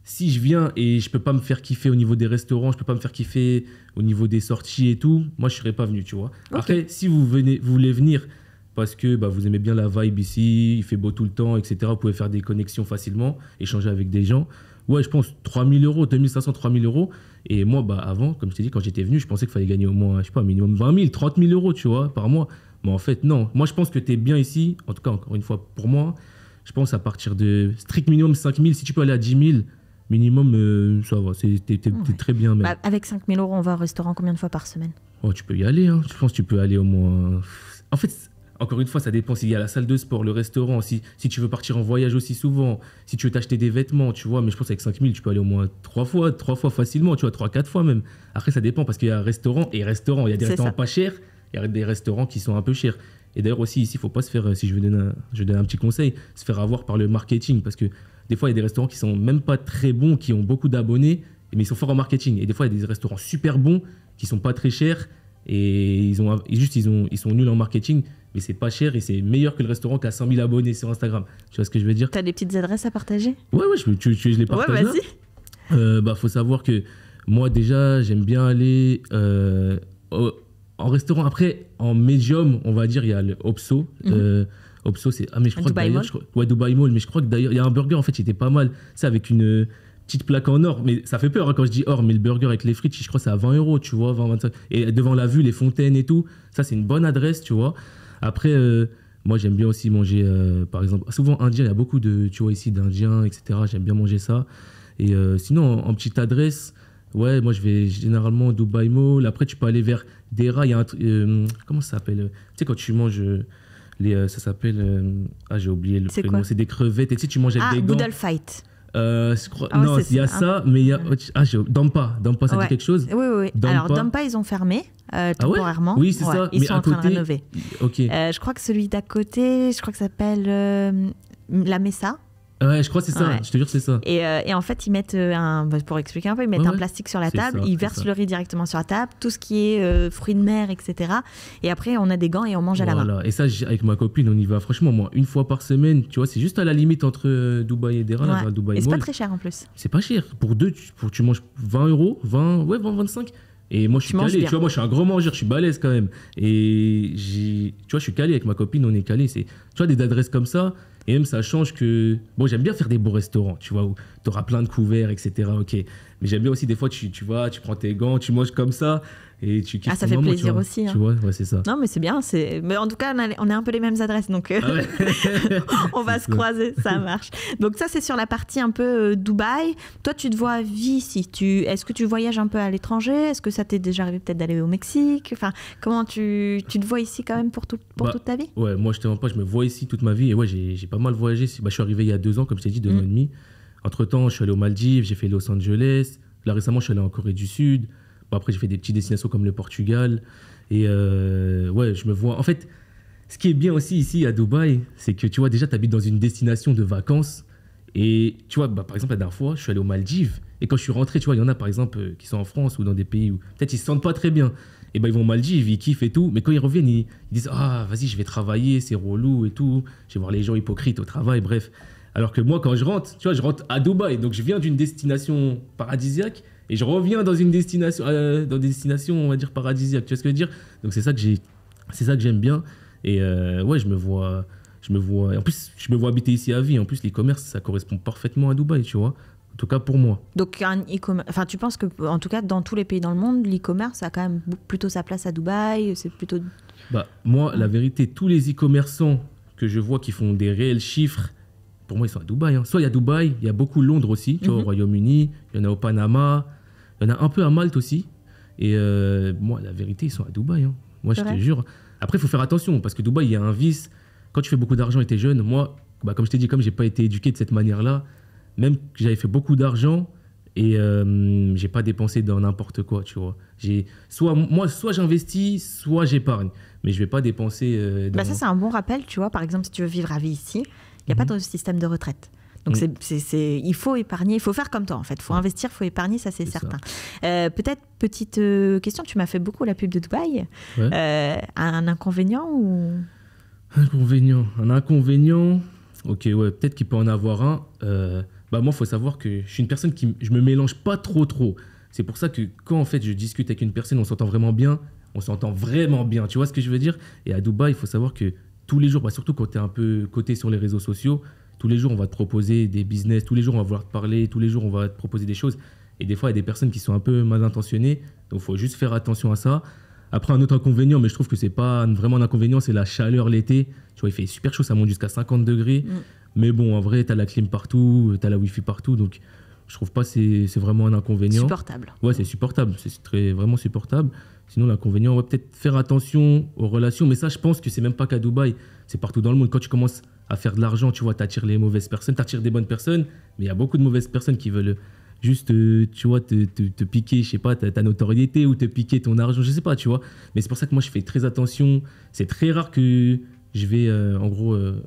Si je viens et je peux pas me faire kiffer au niveau des restaurants, je peux pas me faire kiffer au niveau des sorties et tout, moi, je serais pas venu, tu vois. Après, si vous, venez, vous voulez venir parce que bah, vous aimez bien la vibe ici, il fait beau tout le temps, etc., vous pouvez faire des connexions facilement, échanger avec des gens ouais, je pense 3000 euros, 2500, 3000 euros. Et moi, bah, avant, comme je t'ai dit, quand j'étais venu, je pensais qu'il fallait gagner au moins, je sais pas, minimum 20 000, 30 000 euros, tu vois, par mois. Mais en fait, non. Moi, je pense que tu es bien ici. En tout cas, encore une fois, pour moi, je pense à partir de strict minimum 5 000. Si tu peux aller à 10 000, minimum, euh, ça va. Tu es, très bien. Bah, avec 5 000 euros, on va au restaurant combien de fois par semaine oh, Tu peux y aller. Hein. Je pense que tu peux aller au moins. En fait, encore une fois, ça dépend s'il y a la salle de sport, le restaurant, si, tu veux partir en voyage aussi souvent, si tu veux t'acheter des vêtements, tu vois. Mais je pense qu'avec 5000, tu peux aller au moins trois fois, trois fois facilement, tu vois, trois, quatre fois même. Après, ça dépend parce qu'il y a restaurant et restaurant. Il y a des restaurants pas chers, il y a des restaurants qui sont un peu chers. Et d'ailleurs aussi, ici, il faut pas se faire, euh, si je veux donner un, je donne un petit conseil, se faire avoir par le marketing parce que des fois, il y a des restaurants qui sont même pas très bons, qui ont beaucoup d'abonnés, mais ils sont forts en marketing. Et des fois, il y a des restaurants super bons qui sont pas très chers et ils, ont, juste, ils, ont, ils sont nuls en marketing, mais c'est pas cher et c'est meilleur que le restaurant qui a 100 000 abonnés sur Instagram. Tu vois ce que je veux dire T'as des petites adresses à partager Ouais, ouais, je, tu, les partage. Ouais, vas-y. Euh, bah, faut savoir que moi, déjà, j'aime bien aller euh, en restaurant. Après, en médium, on va dire, il y a le Opso. Mhm. Euh, c'est. Ah, mais je crois Dubai que d'ailleurs. Ouais, Dubai Mall, mais je crois que d'ailleurs, il y a un burger, en fait, qui était pas mal. C'est avec une petite plaque en or. Mais ça fait peur hein, quand je dis or, mais le burger avec les frites, je crois c'est à 20 euros, tu vois, 20, Et devant la vue, les fontaines et tout, ça c'est une bonne adresse, tu vois. Après, euh, moi j'aime bien aussi manger, euh, par exemple, souvent indien, il y a beaucoup de, tu vois, ici d'indiens, etc. J'aime bien manger ça. Et euh, sinon, en, petite adresse, ouais, moi je vais généralement Dubai Mall. Après, tu peux aller vers Dera, il y a un. comment ça s'appelle Tu sais, quand tu manges. Les, ça s'appelle. ah, j'ai oublié le prénom. C'est des crevettes. Et tu sais, tu manges avec ah, des gants. Fight. Euh, ah non, il y a ça, hein. mais il y a. Oh, ah, Dampa, Dampa, ça dit quelque chose Oui, oui, Alors, Dampa, ils ont fermé euh, ah temporairement. oui, c'est ça. Ils sont en train de rénover. Ok. Euh, je crois que celui d'à côté, je crois que ça s'appelle La Mesa. Ouais, je crois que c'est ça, je te jure, c'est ça. Et, euh, et, en fait, ils mettent euh, un. Bah, pour expliquer un peu, ils mettent un plastique sur la table, ils versent le riz directement sur la table, tout ce qui est euh, fruits de mer, etc. Et après, on a des gants et on mange à la main. Et ça, avec ma copine, on y va franchement, moi, une fois par semaine, tu vois, c'est juste à la limite entre Dubaï et Dera, là, Dubaï. Et c'est pas très cher en plus. C'est pas cher. Pour deux, tu, pour, tu manges 20 euros, 20, ouais, 25. Et moi, je suis calé. Tu vois, moi, je suis un gros mangeur, je suis balèze quand même. Et tu vois, je suis calé avec ma copine, on est calé. Tu vois, des adresses comme ça, et même, ça change que. Bon, j'aime bien faire des beaux restaurants, tu vois, où tu auras plein de couverts, etc. Ok. Mais j'aime bien aussi, des fois, tu, tu vois, tu prends tes gants, tu manges comme ça et tu kiffes. Ah, ça fait plaisir aussi. Hein. c'est ça. Non, mais c'est bien. Mais en tout cas, on a, un peu les mêmes adresses, donc euh, ah on va se croiser, ça marche. Donc ça, c'est sur la partie un peu euh, Dubaï. Toi, tu te vois vie si tu. Est-ce que tu voyages un peu à l'étranger Est-ce que ça t'est déjà arrivé peut-être d'aller au Mexique Enfin, comment tu, tu, te vois ici quand même pour tout, pour bah, toute ta vie Ouais, moi je te pas, je me vois ici toute ma vie et ouais, j'ai, pas mal voyagé. Bah, je suis arrivé il y a deux ans, comme je t'ai dit, deux ans mmh. et demi. Entre temps, je suis allé aux Maldives, j'ai fait Los Angeles. Là récemment, je suis allé en Corée du Sud après, j'ai fait des petites destinations comme le Portugal. Et euh, ouais, je me vois. En fait, ce qui est bien aussi ici à Dubaï, c'est que tu vois, déjà, tu habites dans une destination de vacances. Et tu vois, bah, par exemple, la dernière fois, je suis allé aux Maldives. Et quand je suis rentré, tu vois, il y en a par exemple euh, qui sont en France ou dans des pays où peut-être ils se sentent pas très bien. Et eh ben ils vont aux Maldives, ils kiffent et tout. Mais quand ils reviennent, ils, ils disent Ah, vas-y, je vais travailler, c'est relou et tout. Je vais voir les gens hypocrites au travail, bref. Alors que moi, quand je rentre, tu vois, je rentre à Dubaï. Donc je viens d'une destination paradisiaque. Et je reviens dans une destination, euh, dans des destinations, on va dire, paradisiaque. Tu vois ce que je veux dire Donc c'est ça que j'ai, c'est ça que j'aime bien. Et euh, ouais, je me vois, je me vois. En plus, je me vois habiter ici à vie. En plus, l'e-commerce, ça correspond parfaitement à Dubaï, tu vois. En tout cas pour moi. Donc enfin tu penses que en tout cas dans tous les pays dans le monde, l'e-commerce a quand même plutôt sa place à Dubaï, c'est plutôt Bah moi la vérité, tous les e-commerçants que je vois qui font des réels chiffres, pour moi ils sont à Dubaï hein. Soit il y a Dubaï, il y a beaucoup Londres aussi, tu vois, au mhm. Royaume-Uni, il y en a au Panama, il y en a un peu à Malte aussi. Et euh, moi, la vérité, ils sont à Dubaï. Hein. Moi, je te jure. Après, il faut faire attention parce que Dubaï, il y a un vice. Quand tu fais beaucoup d'argent et es jeune, moi, bah, comme je t'ai dit, comme je n'ai pas été éduqué de cette manière-là, même que j'avais fait beaucoup d'argent et euh, je n'ai pas dépensé dans n'importe quoi, tu vois. J'ai soit moi, soit j'investis, soit j'épargne, mais je ne vais pas dépenser. Euh, bah, ça, c'est un bon rappel, tu vois. Par exemple, si tu veux vivre à vie ici, il n'y a pas mhm. de système de retraite. Donc mm. c'est, il faut épargner, il faut faire comme toi en fait. Il faut investir, il faut épargner, ça c'est, certain. Euh, peut-être petite euh, question, tu m'as fait beaucoup la pub de Dubaï. Euh, un inconvénient ou Inconvénient, un inconvénient. Ok, ouais, peut-être qu'il peut en avoir un. bah moi, faut savoir que je suis une personne qui je me mélange pas trop trop. C'est pour ça que quand en fait je discute avec une personne, on s'entend vraiment bien. On s'entend vraiment bien. Tu vois ce que je veux dire Et à Dubaï, il faut savoir que tous les jours, bah surtout quand tu es un peu coté sur les réseaux sociaux, tous les jours, on va te proposer des business, tous les jours, on va vouloir te parler, tous les jours, on va te proposer des choses. Et des fois, il y a des personnes qui sont un peu mal intentionnées. Donc, il faut juste faire attention à ça. Après, un autre inconvénient, mais je trouve que c'est pas vraiment un inconvénient, c'est la chaleur l'été. Tu vois, il fait super chaud, ça monte jusqu'à 50 degrés. Mm. Mais bon, en vrai, tu as la clim partout, tu as la Wi-Fi partout. Donc, je trouve pas c'est c'est vraiment un inconvénient. Supportable. Ouais, c'est supportable. C'est très vraiment supportable. Sinon, l'inconvénient, on va peut-être faire attention aux relations. Mais ça, je pense que c'est même pas qu'à Dubaï. C'est partout dans le monde. Quand tu commences à faire de l'argent, tu vois, tu t'attires les mauvaises personnes, tu t'attires des bonnes personnes, mais il y a beaucoup de mauvaises personnes qui veulent juste, euh, tu vois, te, piquer, je sais pas, ta, notoriété ou te piquer ton argent, je sais pas, tu vois. Mais c'est pour ça que moi, je fais très attention. C'est très rare que je vais, euh, en gros, euh,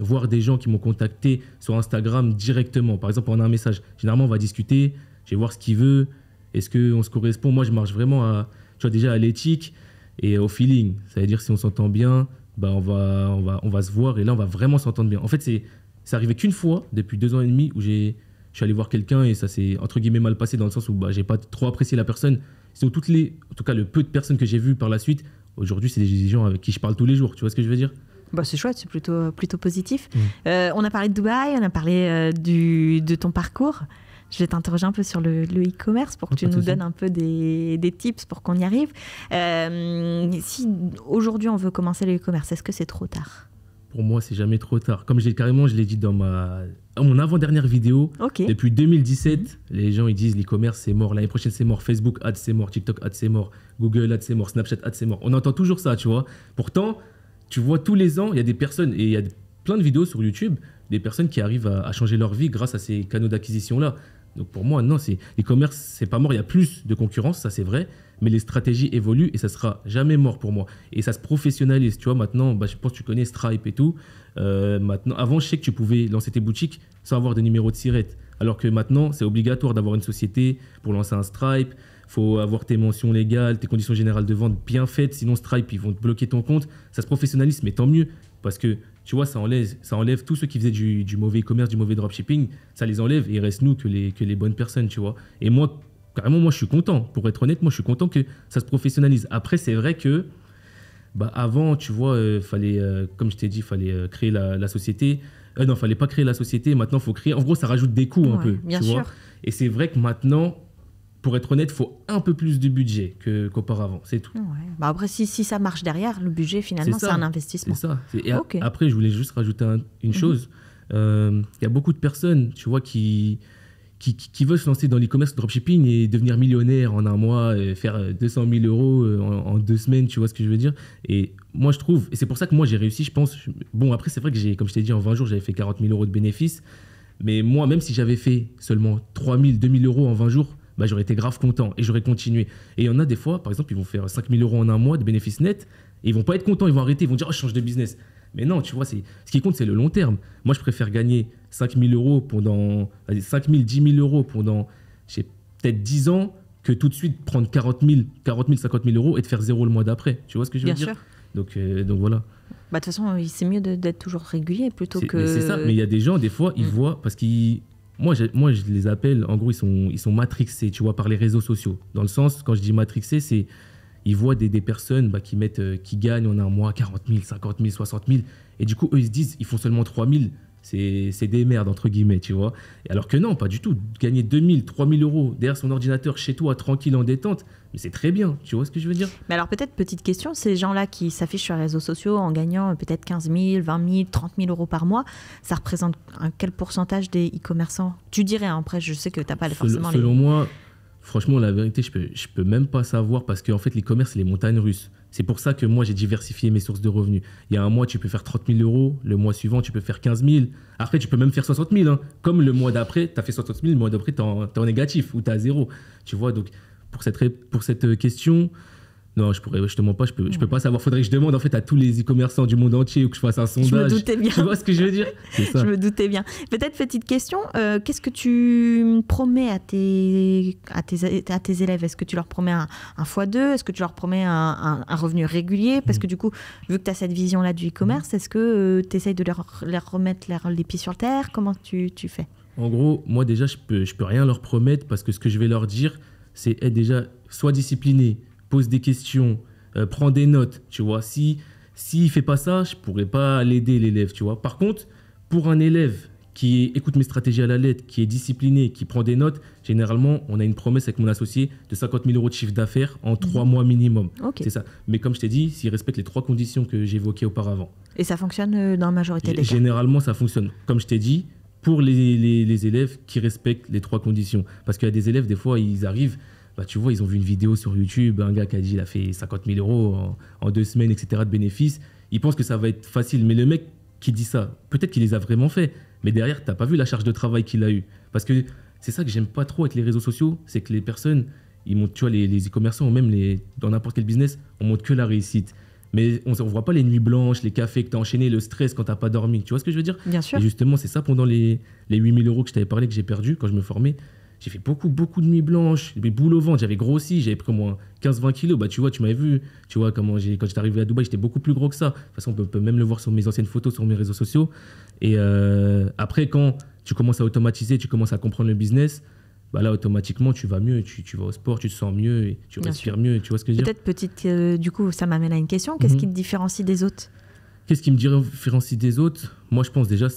voir des gens qui m'ont contacté sur Instagram directement. Par exemple, on a un message. Généralement, on va discuter, je vais voir ce qu'il veut, est-ce qu'on se correspond. Moi, je marche vraiment à, tu vois, déjà à l'éthique et au feeling. Ça veut dire si on s'entend bien, bah, on va, on va, on va se voir et là on va vraiment s'entendre bien. En fait, c'est, ça arrivé qu'une fois depuis deux ans et demi où j'ai, je suis allé voir quelqu'un et ça s'est entre guillemets mal passé dans le sens où bah, j'ai pas trop apprécié la personne. où toutes les, en tout cas le peu de personnes que j'ai vues par la suite, aujourd'hui c'est des gens avec qui je parle tous les jours. Tu vois ce que je veux dire bah, c'est chouette, c'est plutôt, plutôt positif. Mmh. Euh, on a parlé de Dubaï, on a parlé euh, du, de ton parcours je vais t'interroger un peu sur le e-commerce pour que tu nous donnes un peu des, tips pour qu'on y arrive. Euh, si aujourd'hui on veut commencer le e-commerce, est-ce que c'est trop tard Pour moi, c'est jamais trop tard. Comme j'ai carrément, je l'ai dit dans ma mon avant-dernière vidéo, depuis 2017, mhm. les gens ils disent l'e-commerce c'est mort, l'année prochaine c'est mort, Facebook ad c'est mort, TikTok ad c'est mort, Google ad c'est mort, Snapchat ad c'est mort. On entend toujours ça, tu vois. Pourtant, tu vois tous les ans, il y a des personnes et il y a plein de vidéos sur YouTube des personnes qui arrivent à, changer leur vie grâce à ces canaux d'acquisition-là. Donc pour moi, non, c'est les commerces, c'est pas mort. Il y a plus de concurrence, ça c'est vrai, mais les stratégies évoluent et ça sera jamais mort pour moi. Et ça se professionnalise, tu vois. Maintenant, bah, je pense que tu connais Stripe et tout. Euh, maintenant, avant, je sais que tu pouvais lancer tes boutiques sans avoir de numéro de sirette, alors que maintenant, c'est obligatoire d'avoir une société pour lancer un Stripe. Faut avoir tes mentions légales, tes conditions générales de vente bien faites, sinon Stripe ils vont te bloquer ton compte. Ça se professionnalise, mais tant mieux parce que tu vois, ça enlève, ça enlève tous ceux qui faisaient du, du, mauvais commerce, du mauvais dropshipping, ça les enlève et il reste nous que les, que les bonnes personnes, tu vois. Et moi, carrément, moi, je suis content. Pour être honnête, moi, je suis content que ça se professionnalise. Après, c'est vrai que bah, avant, tu vois, il euh, fallait, euh, comme je t'ai dit, fallait euh, créer la, société. non, fallait pas créer la société. Maintenant, faut créer. En gros, ça rajoute des coûts un peu. Bien tu sûr. Vois et c'est vrai que maintenant, pour être honnête, il faut un peu plus de budget qu'auparavant, c'est tout. Bah après, si, si, ça marche derrière, le budget, finalement, c'est un investissement. C'est ça. après, je voulais juste rajouter une mhm. chose. Euh, il y a beaucoup de personnes, tu vois, qui, qui, veulent se lancer dans l'e-commerce, le dropshipping et devenir millionnaire en un mois, faire 200 euh, 000 euros euh, en, deux semaines, tu vois ce que je veux dire. Et moi, je trouve, et c'est pour ça que moi, j'ai réussi, je pense. Bon, après, c'est vrai que j'ai, comme je t'ai dit, en 20 jours, j'avais fait 40 000 euros de bénéfices. Mais moi, même si j'avais fait seulement 3 000, 2 000 euros en 20 jours, bah, j'aurais été grave content et j'aurais continué. Et il y en a des fois, par exemple, ils vont faire 5000 euros en un mois de bénéfices nets et ils vont pas être contents, ils vont arrêter, ils vont dire oh, je change de business. Mais non, tu vois, ce qui compte, c'est le long terme. Moi, je préfère gagner 5000 euros pendant 5000, 10 000 euros pendant peut-être 10 ans que tout de suite prendre 40 000, 40 000, 50 000 euros et de faire zéro le mois d'après. Tu vois ce que je veux Bien dire sûr. Donc, euh, donc voilà. Bah, de toute façon, c'est mieux d'être toujours régulier plutôt que. C'est ça, mais il y a des gens, des fois, ils mm. voient, parce qu'ils moi, je, les appelle, en gros, ils sont, ils sont matrixés, tu vois, par les réseaux sociaux. Dans le sens, quand je dis matrixés, c'est ils voient des, des personnes bah, qui mettent, euh, qui gagnent en un mois 40 000, 50 000, 60 000, et du coup, eux, ils se disent, ils font seulement 3 000, c'est des merdes, entre guillemets, tu vois. Alors que non, pas du tout. Gagner 2000, 3000 euros derrière son ordinateur chez toi, tranquille, en détente, mais c'est très bien, tu vois ce que je veux dire Mais alors peut-être, petite question, ces gens-là qui s'affichent sur les réseaux sociaux en gagnant euh, peut-être 15 000, 20 000, 30 000 euros par mois, ça représente quel pourcentage des e-commerçants Tu dirais, hein, après, je sais que tu n'as pas forcément selon, les... Selon moi, franchement, la vérité, je peux, je peux même pas savoir parce qu'en fait, l'e-commerce, c'est les montagnes russes. C'est pour ça que moi, j'ai diversifié mes sources de revenus. Il y a un mois, tu peux faire 30 000 euros. Le mois suivant, tu peux faire 15 000. Après, tu peux même faire 60 000. Hein. Comme le mois d'après, tu as fait 60 000. Le mois d'après, tu es, en négatif ou tu es à zéro. Tu vois, donc pour cette, pour cette euh, question, non, je pourrais, justement pas, je peux, peux pas savoir. Faudrait que je demande en fait à tous les e-commerçants du monde entier ou que je fasse un sondage. Je me doutais bien. Tu vois ce que je veux dire Je me doutais bien. Peut-être petite question, euh, qu'est-ce que tu promets à tes, à tes, à tes élèves Est-ce que tu leur promets un, un x2 Est-ce que tu leur promets un, revenu régulier Parce que mm. du coup, vu que tu as cette vision-là du e-commerce, mm. est-ce que euh, tu essayes de leur, leur remettre les pieds sur terre Comment tu, tu fais En gros, moi déjà, je peux, je peux rien leur promettre parce que ce que je vais leur dire, c'est être déjà soit discipliné, pose des questions, euh, prend des notes, tu vois. Si s'il si fait pas ça, je pourrais pas l'aider l'élève, tu vois. Par contre, pour un élève qui écoute mes stratégies à la lettre, qui est discipliné, qui prend des notes, généralement, on a une promesse avec mon associé de 50 000 euros de chiffre d'affaires en mmh. trois mois minimum. C'est ça. Mais comme je t'ai dit, s'il respecte les trois conditions que j'évoquais auparavant. Et ça fonctionne euh, dans la majorité des cas Généralement, ça fonctionne. Comme je t'ai dit, pour les, les, élèves qui respectent les trois conditions. Parce qu'il y a des élèves, des fois, ils arrivent, bah, tu vois, ils ont vu une vidéo sur YouTube, un gars qui a dit il a fait 50 000 euros en, deux semaines, etc. de bénéfices. Ils pensent que ça va être facile. Mais le mec qui dit ça, peut-être qu'il les a vraiment fait. Mais derrière, tu n'as pas vu la charge de travail qu'il a eu. Parce que c'est ça que j'aime pas trop avec les réseaux sociaux, c'est que les personnes, ils montrent, tu vois, les, e-commerçants ou même les, dans n'importe quel business, on montre que la réussite. Mais on ne voit pas les nuits blanches, les cafés que tu as enchaînés, le stress quand tu n'as pas dormi. Tu vois ce que je veux dire Bien sûr. Et justement, c'est ça pendant les, les 8000 euros que je t'avais parlé, que j'ai perdu quand je me formais. J'ai fait beaucoup, beaucoup de nuits blanches, des boules au ventre, j'avais grossi, j'avais pris au moins 15-20 kilos. Bah, tu vois, tu m'avais vu. Tu vois, comment quand j'étais arrivé à Dubaï, j'étais beaucoup plus gros que ça. De toute façon, on peut, même le voir sur mes anciennes photos, sur mes réseaux sociaux. Et euh, après, quand tu commences à automatiser, tu commences à comprendre le business, bah là, automatiquement, tu vas mieux, tu, vas au sport, tu te sens mieux, et tu respires mieux. Tu vois ce que je veux dire Peut-être, petite, euh, du coup, ça m'amène à une question. Qu'est-ce mhm. qui te différencie des autres Qu'est-ce qui me différencie des autres Moi, je pense déjà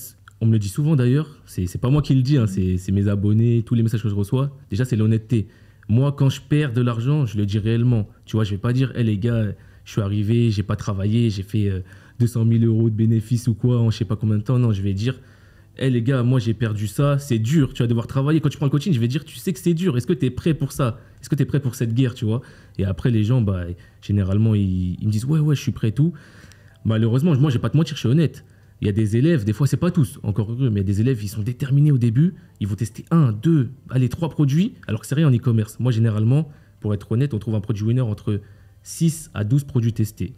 on me le dit souvent d'ailleurs, c'est pas moi qui le dis, hein. c'est mes abonnés, tous les messages que je reçois. Déjà, c'est l'honnêteté. Moi, quand je perds de l'argent, je le dis réellement. Tu vois, je vais pas dire, hé eh, les gars, je suis arrivé, j'ai pas travaillé, j'ai fait 200 euh, 000 euros de bénéfices ou quoi en je sais pas combien de temps. Non, je vais dire, hé eh, les gars, moi j'ai perdu ça, c'est dur, tu vas devoir travailler. Quand tu prends le coaching, je vais dire, tu sais que c'est dur, est-ce que tu es prêt pour ça Est-ce que tu es prêt pour cette guerre, tu vois Et après, les gens, bah, généralement, ils, me disent, ouais, ouais, je suis prêt tout. Malheureusement, moi, je vais pas te mentir, je suis honnête. Il y a des élèves, des fois c'est pas tous, encore heureux, mais il y a des élèves, ils sont déterminés au début, ils vont tester un, deux, allez, trois produits, alors que c'est rien en e-commerce. Moi, généralement, pour être honnête, on trouve un produit winner entre 6 à 12 produits testés.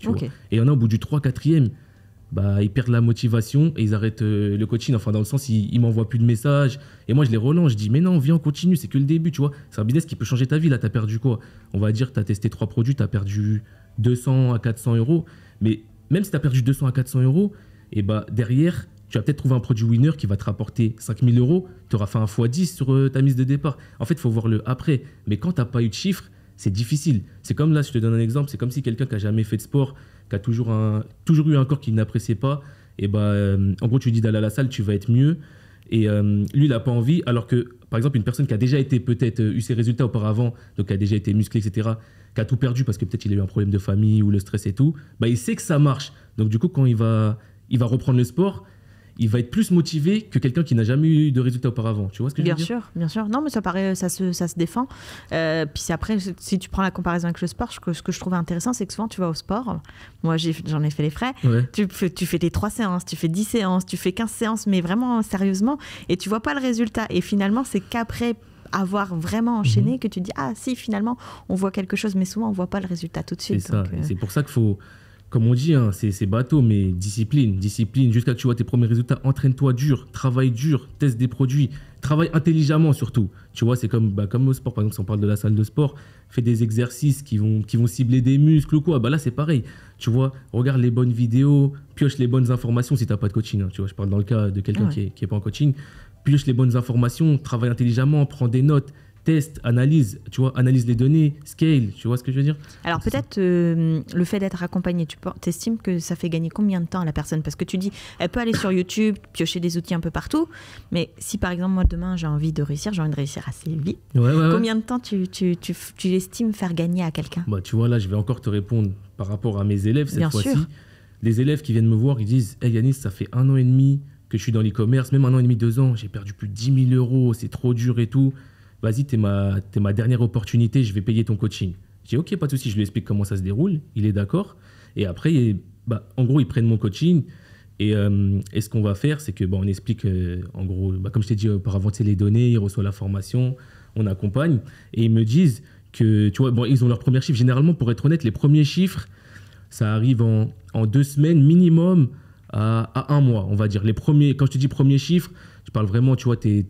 Et il en a au bout du 3-4e, bah, ils perdent la motivation et ils arrêtent euh, le coaching. Enfin, dans le sens, ils, ils m'envoient plus de messages. Et moi, je les relance. Je dis, mais non, viens, on continue. C'est que le début, tu vois. C'est un business qui peut changer ta vie. Là, tu as perdu quoi On va dire, tu as testé trois produits, tu as perdu 200 à 400 euros. Mais même si tu as perdu 200 à 400 euros, et eh bah ben, derrière, tu vas peut-être trouver un produit winner qui va te rapporter 5000 euros, tu auras fait un x10 sur euh, ta mise de départ. En fait, il faut voir le après. Mais quand tu n'as pas eu de chiffres, c'est difficile. C'est comme là, je te donne un exemple, c'est comme si quelqu'un qui n'a jamais fait de sport, qui a toujours, un, toujours eu un corps qu'il n'appréciait pas, et eh bah, ben, euh, en gros, tu lui dis d'aller à la salle, tu vas être mieux. Et euh, lui, il n'a pas envie, alors que, par exemple, une personne qui a déjà été peut-être eu ses résultats auparavant, donc qui a déjà été musclé, etc., qui a tout perdu parce que peut-être il a eu un problème de famille ou le stress et tout, bah, il sait que ça marche. Donc, du coup, quand il va il va reprendre le sport, il va être plus motivé que quelqu'un qui n'a jamais eu de résultat auparavant. Tu vois ce que je veux dire Bien sûr, bien sûr. Non, mais ça paraît, ça se, ça se défend. Euh, puis après, si tu prends la comparaison avec le sport, ce que je trouvais intéressant, c'est que souvent tu vas au sport. Moi, j'en ai, fait les frais. Tu, tu fais tes trois séances, tu fais 10 séances, tu fais 15 séances, mais vraiment sérieusement, et tu vois pas le résultat. Et finalement, c'est qu'après avoir vraiment mhm. enchaîné que tu dis ah si finalement on voit quelque chose mais souvent on voit pas le résultat tout de suite c'est euh, c'est pour ça qu'il faut comme on dit, hein, c'est bateau, mais discipline, discipline, jusqu'à que tu vois tes premiers résultats, entraîne-toi dur, travaille dur, teste des produits, travaille intelligemment surtout. Tu vois, c'est comme, bah, comme au sport, par exemple, si on parle de la salle de sport, fais des exercices qui vont, qui vont cibler des muscles ou quoi. Bah là, c'est pareil. Tu vois, regarde les bonnes vidéos, pioche les bonnes informations si tu n'as pas de coaching. Hein. tu vois, je parle dans le cas de quelqu'un qui n'est qui est pas en coaching. Pioche les bonnes informations, travaille intelligemment, prends des notes, test, analyse, tu vois, analyse les données, scale, tu vois ce que je veux dire Alors peut-être euh, le fait d'être accompagné, tu estimes que ça fait gagner combien de temps à la personne Parce que tu dis, elle peut aller sur YouTube, piocher des outils un peu partout, mais si par exemple moi demain j'ai envie de réussir, j'ai envie de réussir à vite, combien de temps tu, tu, estimes faire gagner à quelqu'un bah, Tu vois, là je vais encore te répondre par rapport à mes élèves cette fois-ci. Les élèves qui viennent me voir, ils disent, hey Yanis, ça fait un an et demi que je suis dans l'e-commerce, même un an et demi, deux ans, j'ai perdu plus de 10 000 euros, c'est trop dur et tout vas-y, t'es ma, es ma dernière opportunité, je vais payer ton coaching. J'ai ok, pas de souci, je lui explique comment ça se déroule, il est d'accord. Et après, bah, en gros, ils prennent mon coaching. Euh, et, ce qu'on va faire, c'est que bah, on explique, euh, en gros, bah, comme je t'ai dit par c'est les données, il reçoit la formation, on accompagne. Et ils me disent que, tu vois, bon, ils ont leur premier chiffre. Généralement, pour être honnête, les premiers chiffres, ça arrive en, deux semaines minimum à, un mois, on va dire. Les premiers, quand je te dis premier chiffre, je parle vraiment, tu vois, tes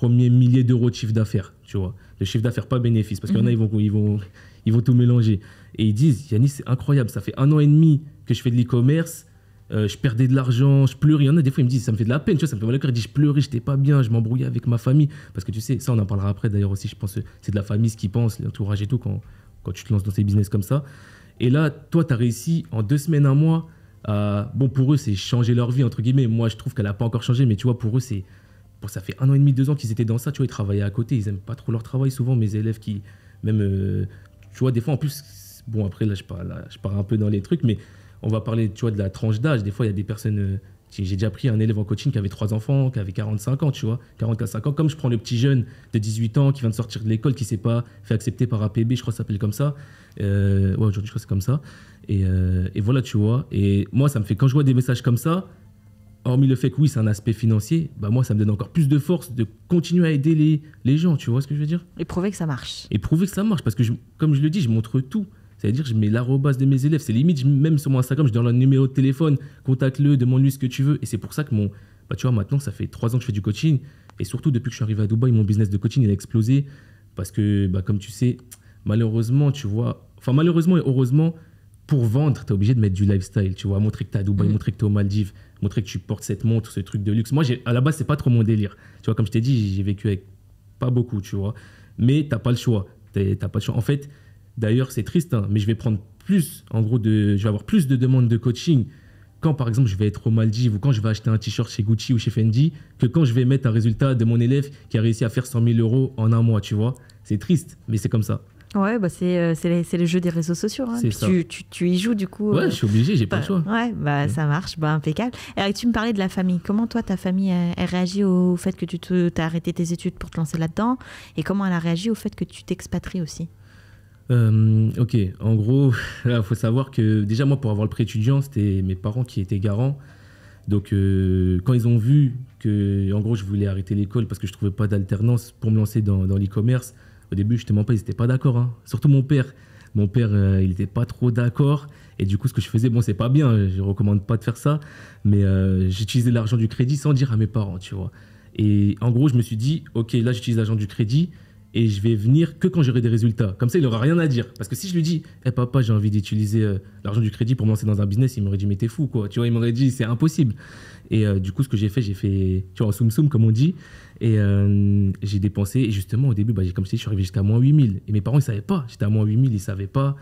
premier millier d'euros de chiffre d'affaires, tu vois. Le chiffre d'affaires, pas bénéfice, parce qu'il y en a, mhm. ils vont, ils, vont, ils vont tout mélanger. Et ils disent, Yannis, c'est incroyable, ça fait un an et demi que je fais de l'e-commerce, euh, je perdais de l'argent, je pleurais. Il y en a des fois, ils me disent, ça me fait de la peine, tu vois, ça me fait mal au cœur. Ils disent, je pleurais, j'étais pas bien, je m'embrouillais avec ma famille. Parce que tu sais, ça, on en parlera après d'ailleurs aussi, je pense, c'est de la famille ce qu'ils pensent, l'entourage et tout, quand, tu te lances dans ces business comme ça. Et là, toi, tu as réussi en deux semaines, un mois, bon, pour eux, c'est changer leur vie, entre guillemets. Moi, je trouve qu'elle n'a pas encore changé, mais tu vois, pour eux, c'est Bon, ça fait un an et demi, deux ans qu'ils étaient dans ça, tu vois, ils travaillaient à côté, ils aiment pas trop leur travail souvent, mes élèves qui, même, euh, tu vois, des fois en plus, bon après là je, pars, je un peu dans les trucs, mais on va parler, tu vois, de la tranche d'âge, des fois il y a des personnes, euh, j'ai déjà pris un élève en coaching qui avait trois enfants, qui avait 45 ans, tu vois, 45 ans, comme je prends le petit jeune de 18 ans qui vient de sortir de l'école, qui s'est pas fait accepter par APB, je crois que ça s'appelle comme ça, euh, ouais aujourd'hui je crois que c'est comme ça, et voilà, tu vois, et moi ça me fait, quand je vois des messages comme ça, hormis le fait que oui, c'est un aspect financier, bah moi, ça me donne encore plus de force de continuer à aider les, gens, tu vois ce que je veux dire Et prouver que ça marche. Et prouver que ça marche, parce que comme je le dis, je montre tout. C'est-à-dire, je mets l'arrobase de mes élèves. C'est limite, même sur mon Instagram, je donne leur numéro de téléphone, contacte-le, demande-lui ce que tu veux. Et c'est pour ça que mon. Bah, tu vois, maintenant, ça fait trois ans que je fais du coaching. Et surtout, depuis que je suis arrivé à Dubaï, mon business de coaching, il a explosé. Parce que, bah, comme tu sais, malheureusement, tu vois. Enfin, malheureusement et heureusement, pour vendre, tu es obligé de mettre du lifestyle, tu vois, montrer que tu es à Dubaï, mm. montrer que tu es aux Maldives, montrer que tu portes cette montre, ce truc de luxe. Moi, à la base, c'est pas trop mon délire. Tu vois, comme je t'ai dit, j'ai vécu avec pas beaucoup, tu vois. Mais t'as pas le choix. T'as pas le choix. En fait, d'ailleurs, c'est triste, hein, mais je vais prendre plus, en gros, de, je vais avoir plus de demandes de coaching quand, par exemple, je vais être au Maldives ou quand je vais acheter un t-shirt chez Gucci ou chez Fendi que quand je vais mettre un résultat de mon élève qui a réussi à faire 100 000 euros en un mois, tu vois. C'est triste, mais c'est comme ça. Ouais, bah c'est, euh, le jeu des réseaux sociaux. Hein. tu, y joues du coup. Ouais, euh, je suis obligé, j'ai pas bah, le choix. Bah, ouais, ça marche, bah impeccable. Alors tu me parlais de la famille. Comment toi, ta famille, elle réagit au fait que tu as arrêté tes études pour te lancer là-dedans Et comment elle a réagi au fait que tu t'expatries aussi euh, ok, en gros, il faut savoir que déjà moi pour avoir le prêt étudiant c'était mes parents qui étaient garants. Donc quand ils ont vu que en gros je voulais arrêter l'école parce que je trouvais pas d'alternance pour me lancer dans l'e-commerce, au début, je te mens pas, ils n'étaient pas d'accord. Hein. Surtout mon père. Mon père, euh, il n'était pas trop d'accord. Et du coup, ce que je faisais, bon, c'est pas bien, hein. je recommande pas de faire ça. Mais euh, j'utilisais l'argent du crédit sans dire à mes parents, tu vois. Et en gros, je me suis dit, OK, là, j'utilise l'argent du crédit et je vais venir que quand j'aurai des résultats. Comme ça, il n'aura rien à dire. Parce que si je lui dis, hé eh, papa, j'ai envie d'utiliser euh, l'argent du crédit pour lancer dans un business, il m'aurait dit, mais t'es fou, quoi. Tu vois, il m'aurait dit, c'est impossible. Et euh, du coup, ce que j'ai fait, j'ai fait, tu vois, soum soum, comme on dit. Et euh, j'ai dépensé. Et justement, au début, bah, comme je je suis arrivé jusqu'à moins 8000. Et mes parents, ils ne savaient pas. J'étais à moins 8000, ils ne savaient pas.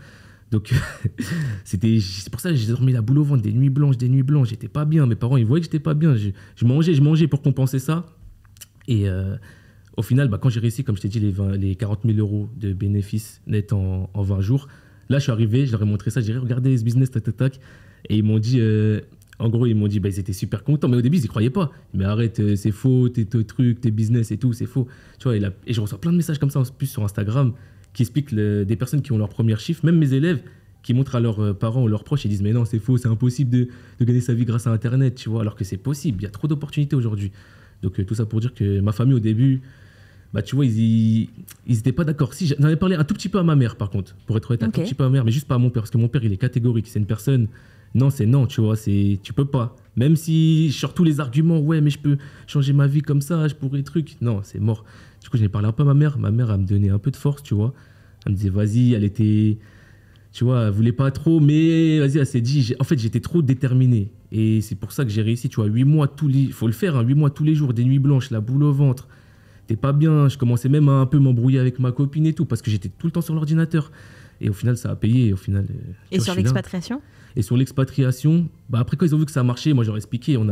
Donc, c'était, c'est pour ça que j'ai dormi la boule au ventre, des nuits blanches, des nuits blanches. J'étais pas bien. Mes parents, ils voyaient que j'étais pas bien. Je, mangeais, je mangeais pour compenser ça. Et, au final, bah, quand j'ai réussi, comme je t'ai dit, les, les 40 000 euros de bénéfices nets en, 20 jours, là, je suis arrivé, je leur ai montré ça, j'ai dit, regardez ce business, tac, Et ils m'ont dit, euh, en gros, ils m'ont dit, bah, ils étaient super contents, mais au début, ils ne croyaient pas. Mais arrête, euh, c'est faux, tes, trucs, tes business et tout, c'est faux. Tu vois, et, et, je reçois plein de messages comme ça, en plus sur Instagram, qui expliquent des personnes qui ont leur premier chiffre, même mes élèves, qui montrent à leurs euh, parents ou leurs proches et disent mais non c'est faux, c'est impossible de, gagner sa vie grâce à Internet, tu vois, alors que c'est possible, il y a trop d'opportunités aujourd'hui. Donc tout ça pour dire que ma famille au début, bah, tu vois, ils n'étaient pas d'accord. Si, j'en ai parlé un tout petit peu à ma mère, par contre, pour être honnête, un tout petit peu à ma mère, mais juste pas à mon père, parce que mon père, il est catégorique. C'est une personne, non, c'est non, tu vois, c'est tu peux pas. Même si je sors tous les arguments, ouais, mais je peux changer ma vie comme ça, je pourrais truc. Non, c'est mort. Du coup, j'en ai parlé un peu à ma mère. Ma mère, elle me donnait un peu de force, tu vois. Elle me disait, vas-y, elle était. Tu vois, elle voulait pas trop, mais vas-y, elle s'est dit. En fait, j'étais trop déterminé. Et c'est pour ça que j'ai réussi, tu vois, 8 mois tous les. faut le faire, hein, 8 mois tous les jours, des nuits blanches, la boule au ventre pas bien. Je commençais même à un peu m'embrouiller avec ma copine et tout, parce que j'étais tout le temps sur l'ordinateur. Et au final, ça a payé. Et, au final, euh, et sur l'expatriation Et sur l'expatriation, bah après, quand ils ont vu que ça marchait, moi, j'aurais expliqué. On,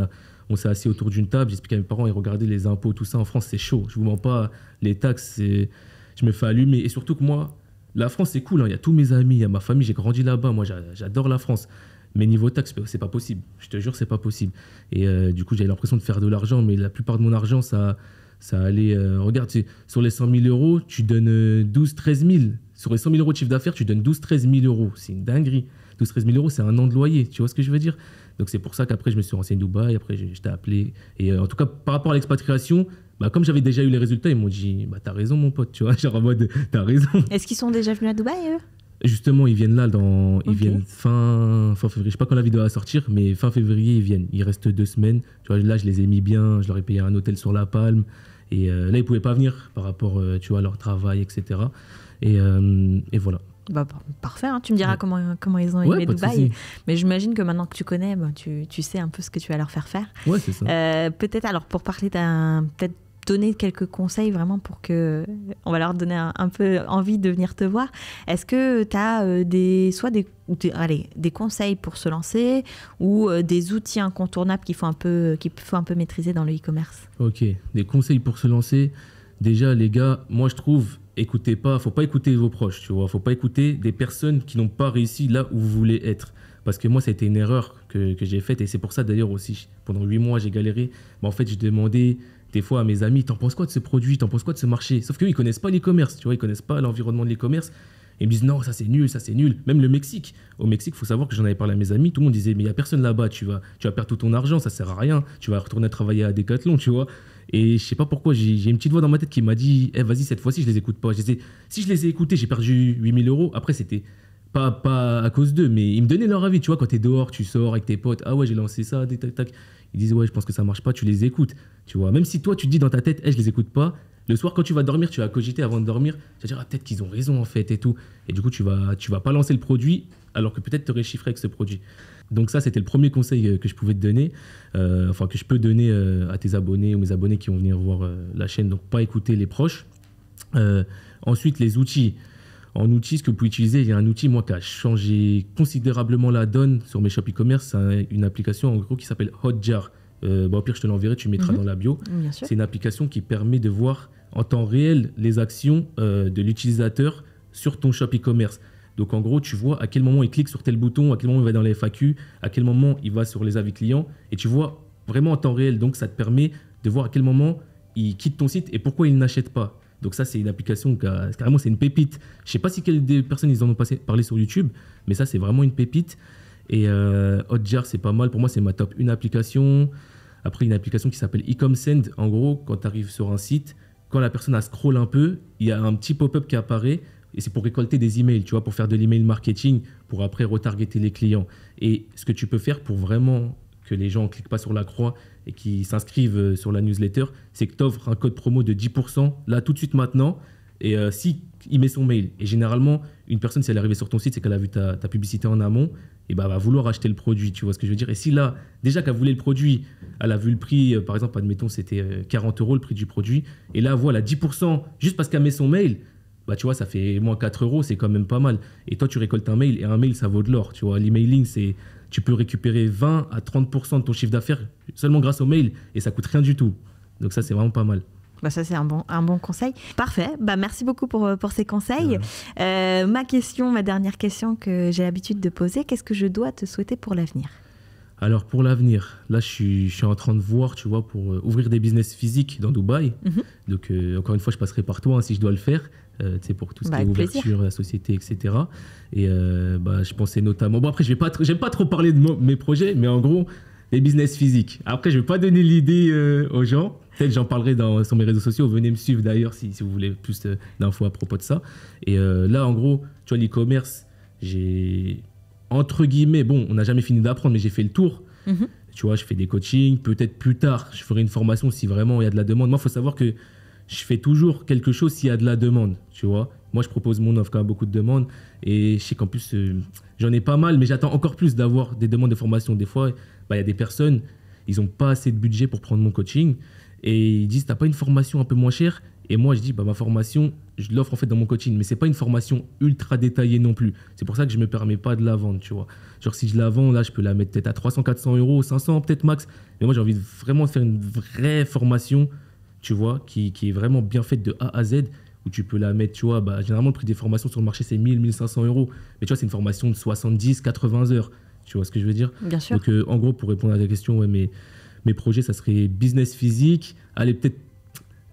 on s'est assis autour d'une table, j'expliquais à mes parents, et regardaient les impôts, tout ça en France, c'est chaud. Je vous mens pas, les taxes, je me fais allumer. Et surtout que moi, la France, c'est cool. Hein. Il y a tous mes amis, il y a ma famille, j'ai grandi là-bas. Moi, j'adore la France. Mais niveau taxes, euh, c'est pas possible. Je te jure, c'est pas possible. Et euh, du coup, j'avais l'impression de faire de l'argent, mais la plupart de mon argent, ça ça allait. Euh, regarde, sur les 100 000 euros, tu donnes 12, 13 000. Sur les 100 000 euros de chiffre d'affaires, tu donnes 12, 13 000 euros. C'est une dinguerie. 12, 13 000 euros, c'est un an de loyer. Tu vois ce que je veux dire Donc, c'est pour ça qu'après, je me suis renseigné à Dubaï. Après, je, t'ai appelé. Et euh, en tout cas, par rapport à l'expatriation, bah, comme j'avais déjà eu les résultats, ils m'ont dit bah, T'as raison, mon pote. Tu vois, genre en mode T'as raison. Est-ce qu'ils sont déjà venus à Dubaï, eux Justement, ils viennent là, dans, ils viennent fin, février. Je sais pas quand la vidéo va sortir, mais fin février, ils viennent. ils restent deux semaines. Tu vois, là, je les ai mis bien. Je leur ai payé un hôtel sur La Palme. Et euh, là, ils ne pouvaient pas venir par rapport euh, tu vois, à leur travail, etc. Et, euh, et voilà. Bah, parfait, hein. tu me diras comment, comment ils ont aimé Dubaï. Mais j'imagine que maintenant que tu connais, bah, tu, tu, sais un peu ce que tu vas leur faire faire. Ouais, c'est ça. peut-être, alors pour parler d'un. Peut-être donner quelques conseils vraiment pour que on va leur donner un, peu envie de venir te voir. Est-ce que tu as euh, des soit des, allez, des conseils pour se lancer ou euh, des outils incontournables qu'il faut un peu qui faut un peu maîtriser dans le e-commerce OK, des conseils pour se lancer. Déjà les gars, moi je trouve écoutez pas, faut pas écouter vos proches, tu vois, faut pas écouter des personnes qui n'ont pas réussi là où vous voulez être parce que moi, ça a été une erreur que, j'ai faite. Et c'est pour ça, d'ailleurs, aussi, pendant huit mois, j'ai galéré. Bah, en fait, je demandais des fois à mes amis, t'en penses quoi de ce produit, t'en penses quoi de ce marché Sauf qu'eux, ils connaissent pas les commerces, tu vois, ils connaissent pas l'environnement de les commerces. Ils me disent non, ça c'est nul, ça c'est nul. Même le Mexique. Au Mexique, faut savoir que j'en avais parlé à mes amis. Tout le monde disait mais il y a personne là-bas. Tu vas, tu vas perdre tout ton argent, ça sert à rien. Tu vas retourner travailler à Decathlon, tu vois. Et je sais pas pourquoi, j'ai une petite voix dans ma tête qui m'a dit eh, vas-y, cette fois-ci, je les écoute pas. Je si je les ai écoutés, j'ai perdu 8000 euros. Après, c'était pas, à cause d'eux, mais ils me donnaient leur avis. Tu vois, quand t'es dehors, tu sors avec tes potes, ah ouais, j'ai lancé ça, tac, tac. Ils disent, ouais, je pense que ça marche pas, tu les écoutes. Tu vois, même si toi, tu te dis dans ta tête, et je les écoute pas, le soir, quand tu vas dormir, tu vas cogiter avant de dormir, tu vas dire, ah, peut-être qu'ils ont raison en fait et tout. Et du coup, tu vas, tu vas pas lancer le produit alors que peut-être tu aurais chiffré avec ce produit. Donc, ça, c'était le premier conseil euh, que je pouvais te donner, euh, enfin, que je peux donner euh, à tes abonnés ou mes abonnés qui vont venir voir la chaîne. Donc, pas écouter les proches. ensuite, les outils en outils, ce que vous pouvez utiliser, il y a un outil, moi, qui a changé considérablement la donne sur mes shops e-commerce. C'est une application, en gros, qui s'appelle Hotjar. Euh, au pire, je te l'enverrai, tu mettras mhm. dans la bio. C'est une application qui permet de voir en temps réel les actions euh, de l'utilisateur sur ton shop e-commerce. Donc, en gros, tu vois à quel moment il clique sur tel bouton, à quel moment il va dans les FAQ, à quel moment il va sur les avis clients, et tu vois vraiment en temps réel. Donc, ça te permet de voir à quel moment il quitte ton site et pourquoi il n'achète pas. Donc ça, c'est une application carrément, c'est une pépite. Je sais pas si quelques des personnes ils en ont passé, parlé sur YouTube, mais ça, c'est vraiment une pépite. Et euh, Hotjar, c'est pas mal. Pour moi, c'est ma top une application. Après, une application qui s'appelle EcomSend En gros, quand tu arrives sur un site, quand la personne a scroll un peu, il y a un petit pop-up qui apparaît. Et c'est pour récolter des emails, tu vois, pour faire de l'email marketing, pour après retargeter les clients. Et ce que tu peux faire pour vraiment que les gens ne cliquent pas sur la croix et qui s'inscrivent euh, sur la newsletter, c'est que tu offres un code promo de 10% là tout de suite maintenant. Et euh, si il met son mail, et généralement, une personne, si elle est arrivée sur ton site, c'est qu'elle a vu ta, publicité en amont, et bah, va vouloir acheter le produit, tu vois ce que je veux dire. Et si là, déjà qu'elle voulait le produit, elle a vu le prix, euh, par exemple, admettons, c'était 40 euros le prix du produit, et là, voilà, 10%, juste parce qu'elle met son mail, bah tu vois, ça fait moins 4 euros, c'est quand même pas mal. Et toi, tu récoltes un mail, et un mail, ça vaut de l'or, tu vois. L'emailing, c'est, tu peux récupérer 20 à 30% de ton chiffre d'affaires seulement grâce au mail, et ça coûte rien du tout. Donc ça, c'est vraiment pas mal. Bah ça, c'est un bon, un bon conseil. Parfait. Bah, merci beaucoup pour, euh, pour ces conseils. Euh, ma question, ma dernière question que j'ai l'habitude de poser, qu'est-ce que je dois te souhaiter pour l'avenir alors pour l'avenir, là je suis, je suis, en train de voir, tu vois, pour euh, ouvrir des business physiques dans Dubaï. Mhm. Donc encore une fois, je passerai par toi hein, si je dois le faire c'est euh, pour tout ce bah, qui est ouverture, la société, etc. Et euh, bah, je pensais notamment. Bon, après, je n'aime pas, pas trop parler de mes projets, mais en gros, les business physiques. Après, je ne vais pas donner l'idée euh, aux gens. Peut-être j'en parlerai dans, sur mes réseaux sociaux. Venez me suivre d'ailleurs si, vous voulez plus d'infos à propos de ça. Et là, en gros, tu vois, l'e-commerce, j'ai. Entre guillemets, bon, on n'a jamais fini d'apprendre, mais j'ai fait le tour. Mhm. Tu vois, je fais des coachings. Peut-être plus tard, je ferai une formation si vraiment il y a de la demande. Moi, il faut savoir que je fais toujours quelque chose s'il y a de la demande, tu vois. Moi, je propose mon offre quand même beaucoup de demandes. Et je sais qu'en plus, euh, j'en ai pas mal, mais j'attends encore plus d'avoir des demandes de formation. Des fois, bah, il y a des personnes, ils n'ont pas assez de budget pour prendre mon coaching. Et ils disent, t'as pas une formation un peu moins chère Et moi, je dis, bah, ma formation, je l'offre en fait dans mon coaching. Mais c'est pas une formation ultra détaillée non plus. C'est pour ça que je me permets pas de la vendre, tu vois. Genre, si je la vends, là, je peux la mettre peut-être à 300, 400 euros, 500 peut-être max. Mais moi, j'ai envie de vraiment faire une vraie formation tu vois, qui, qui, est vraiment bien faite de A à Z, où tu peux la mettre, tu vois, bah, généralement le prix des formations sur le marché c'est 1000, 1500 euros, mais tu vois, c'est une formation de 70, 80 heures, tu vois ce que je veux dire Bien sûr. Donc euh, en gros, pour répondre à ta question, ouais, mes, mes projets, ça serait business physique, allez, peut-être,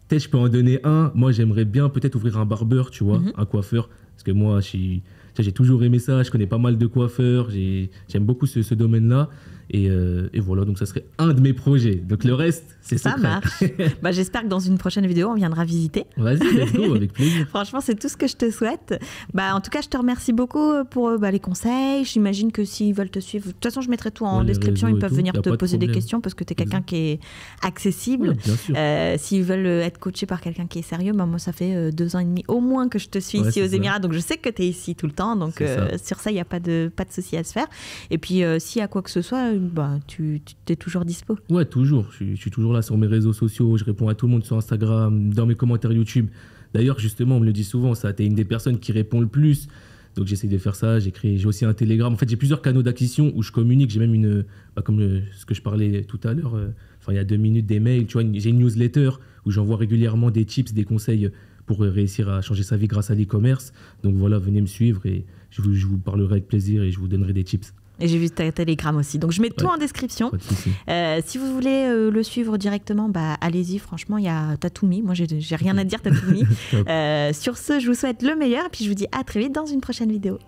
peut-être je peux en donner un, moi j'aimerais bien peut-être ouvrir un barbeur, tu vois, mhm. un coiffeur, parce que moi, j'ai toujours aimé ça, je connais pas mal de coiffeurs, j'aime beaucoup ce, ce domaine-là. Euh, et, voilà, donc ça serait un de mes projets. Donc le reste, c'est ça. marche. bah, J'espère que dans une prochaine vidéo, on viendra visiter. Vas-y, let's avec plaisir. Franchement, c'est tout ce que je te souhaite. Bah, en tout cas, je te remercie beaucoup euh, pour euh, bah, les conseils. J'imagine que s'ils veulent te suivre, de toute façon, je mettrai tout en description. Ils peuvent venir te poser des questions parce que tu es quelqu'un qui est accessible. euh, s'ils veulent être coachés par quelqu'un qui est sérieux, bah, moi, ça fait deux ans et demi au moins que je te suis ici aux Émirats. Donc je sais que tu es ici tout le temps. Donc sur ça, il n'y a pas de, pas de souci à se faire. Et puis, s'il y a quoi que ce soit, bah, tu, es toujours dispo. Ouais, toujours. Je, suis toujours là sur mes réseaux sociaux. Je réponds à tout le monde sur Instagram, dans mes commentaires YouTube. D'ailleurs, justement, on me le dit souvent, ça, tu es une des personnes qui répond le plus. Donc j'essaie de faire ça. J'ai j'ai aussi un Telegram. En fait, j'ai plusieurs canaux d'acquisition où je communique. J'ai même une, bah, comme ce que je parlais tout à l'heure, euh, enfin il y a deux minutes, des mails. Tu vois, j'ai une newsletter où j'envoie régulièrement des tips, des conseils pour euh, réussir à changer sa vie grâce à l'e-commerce. Donc voilà, venez me suivre et je vous, je vous parlerai avec plaisir et je vous donnerai des tips. Et j'ai vu ta Telegram aussi. Donc je mets tout en description. Euh, si vous voulez euh, le suivre directement, bah, allez-y. Franchement, il y a t'as tout mis. Moi, j'ai rien à dire, t'as euh, sur ce, je vous souhaite le meilleur. Et puis je vous dis à très vite dans une prochaine vidéo.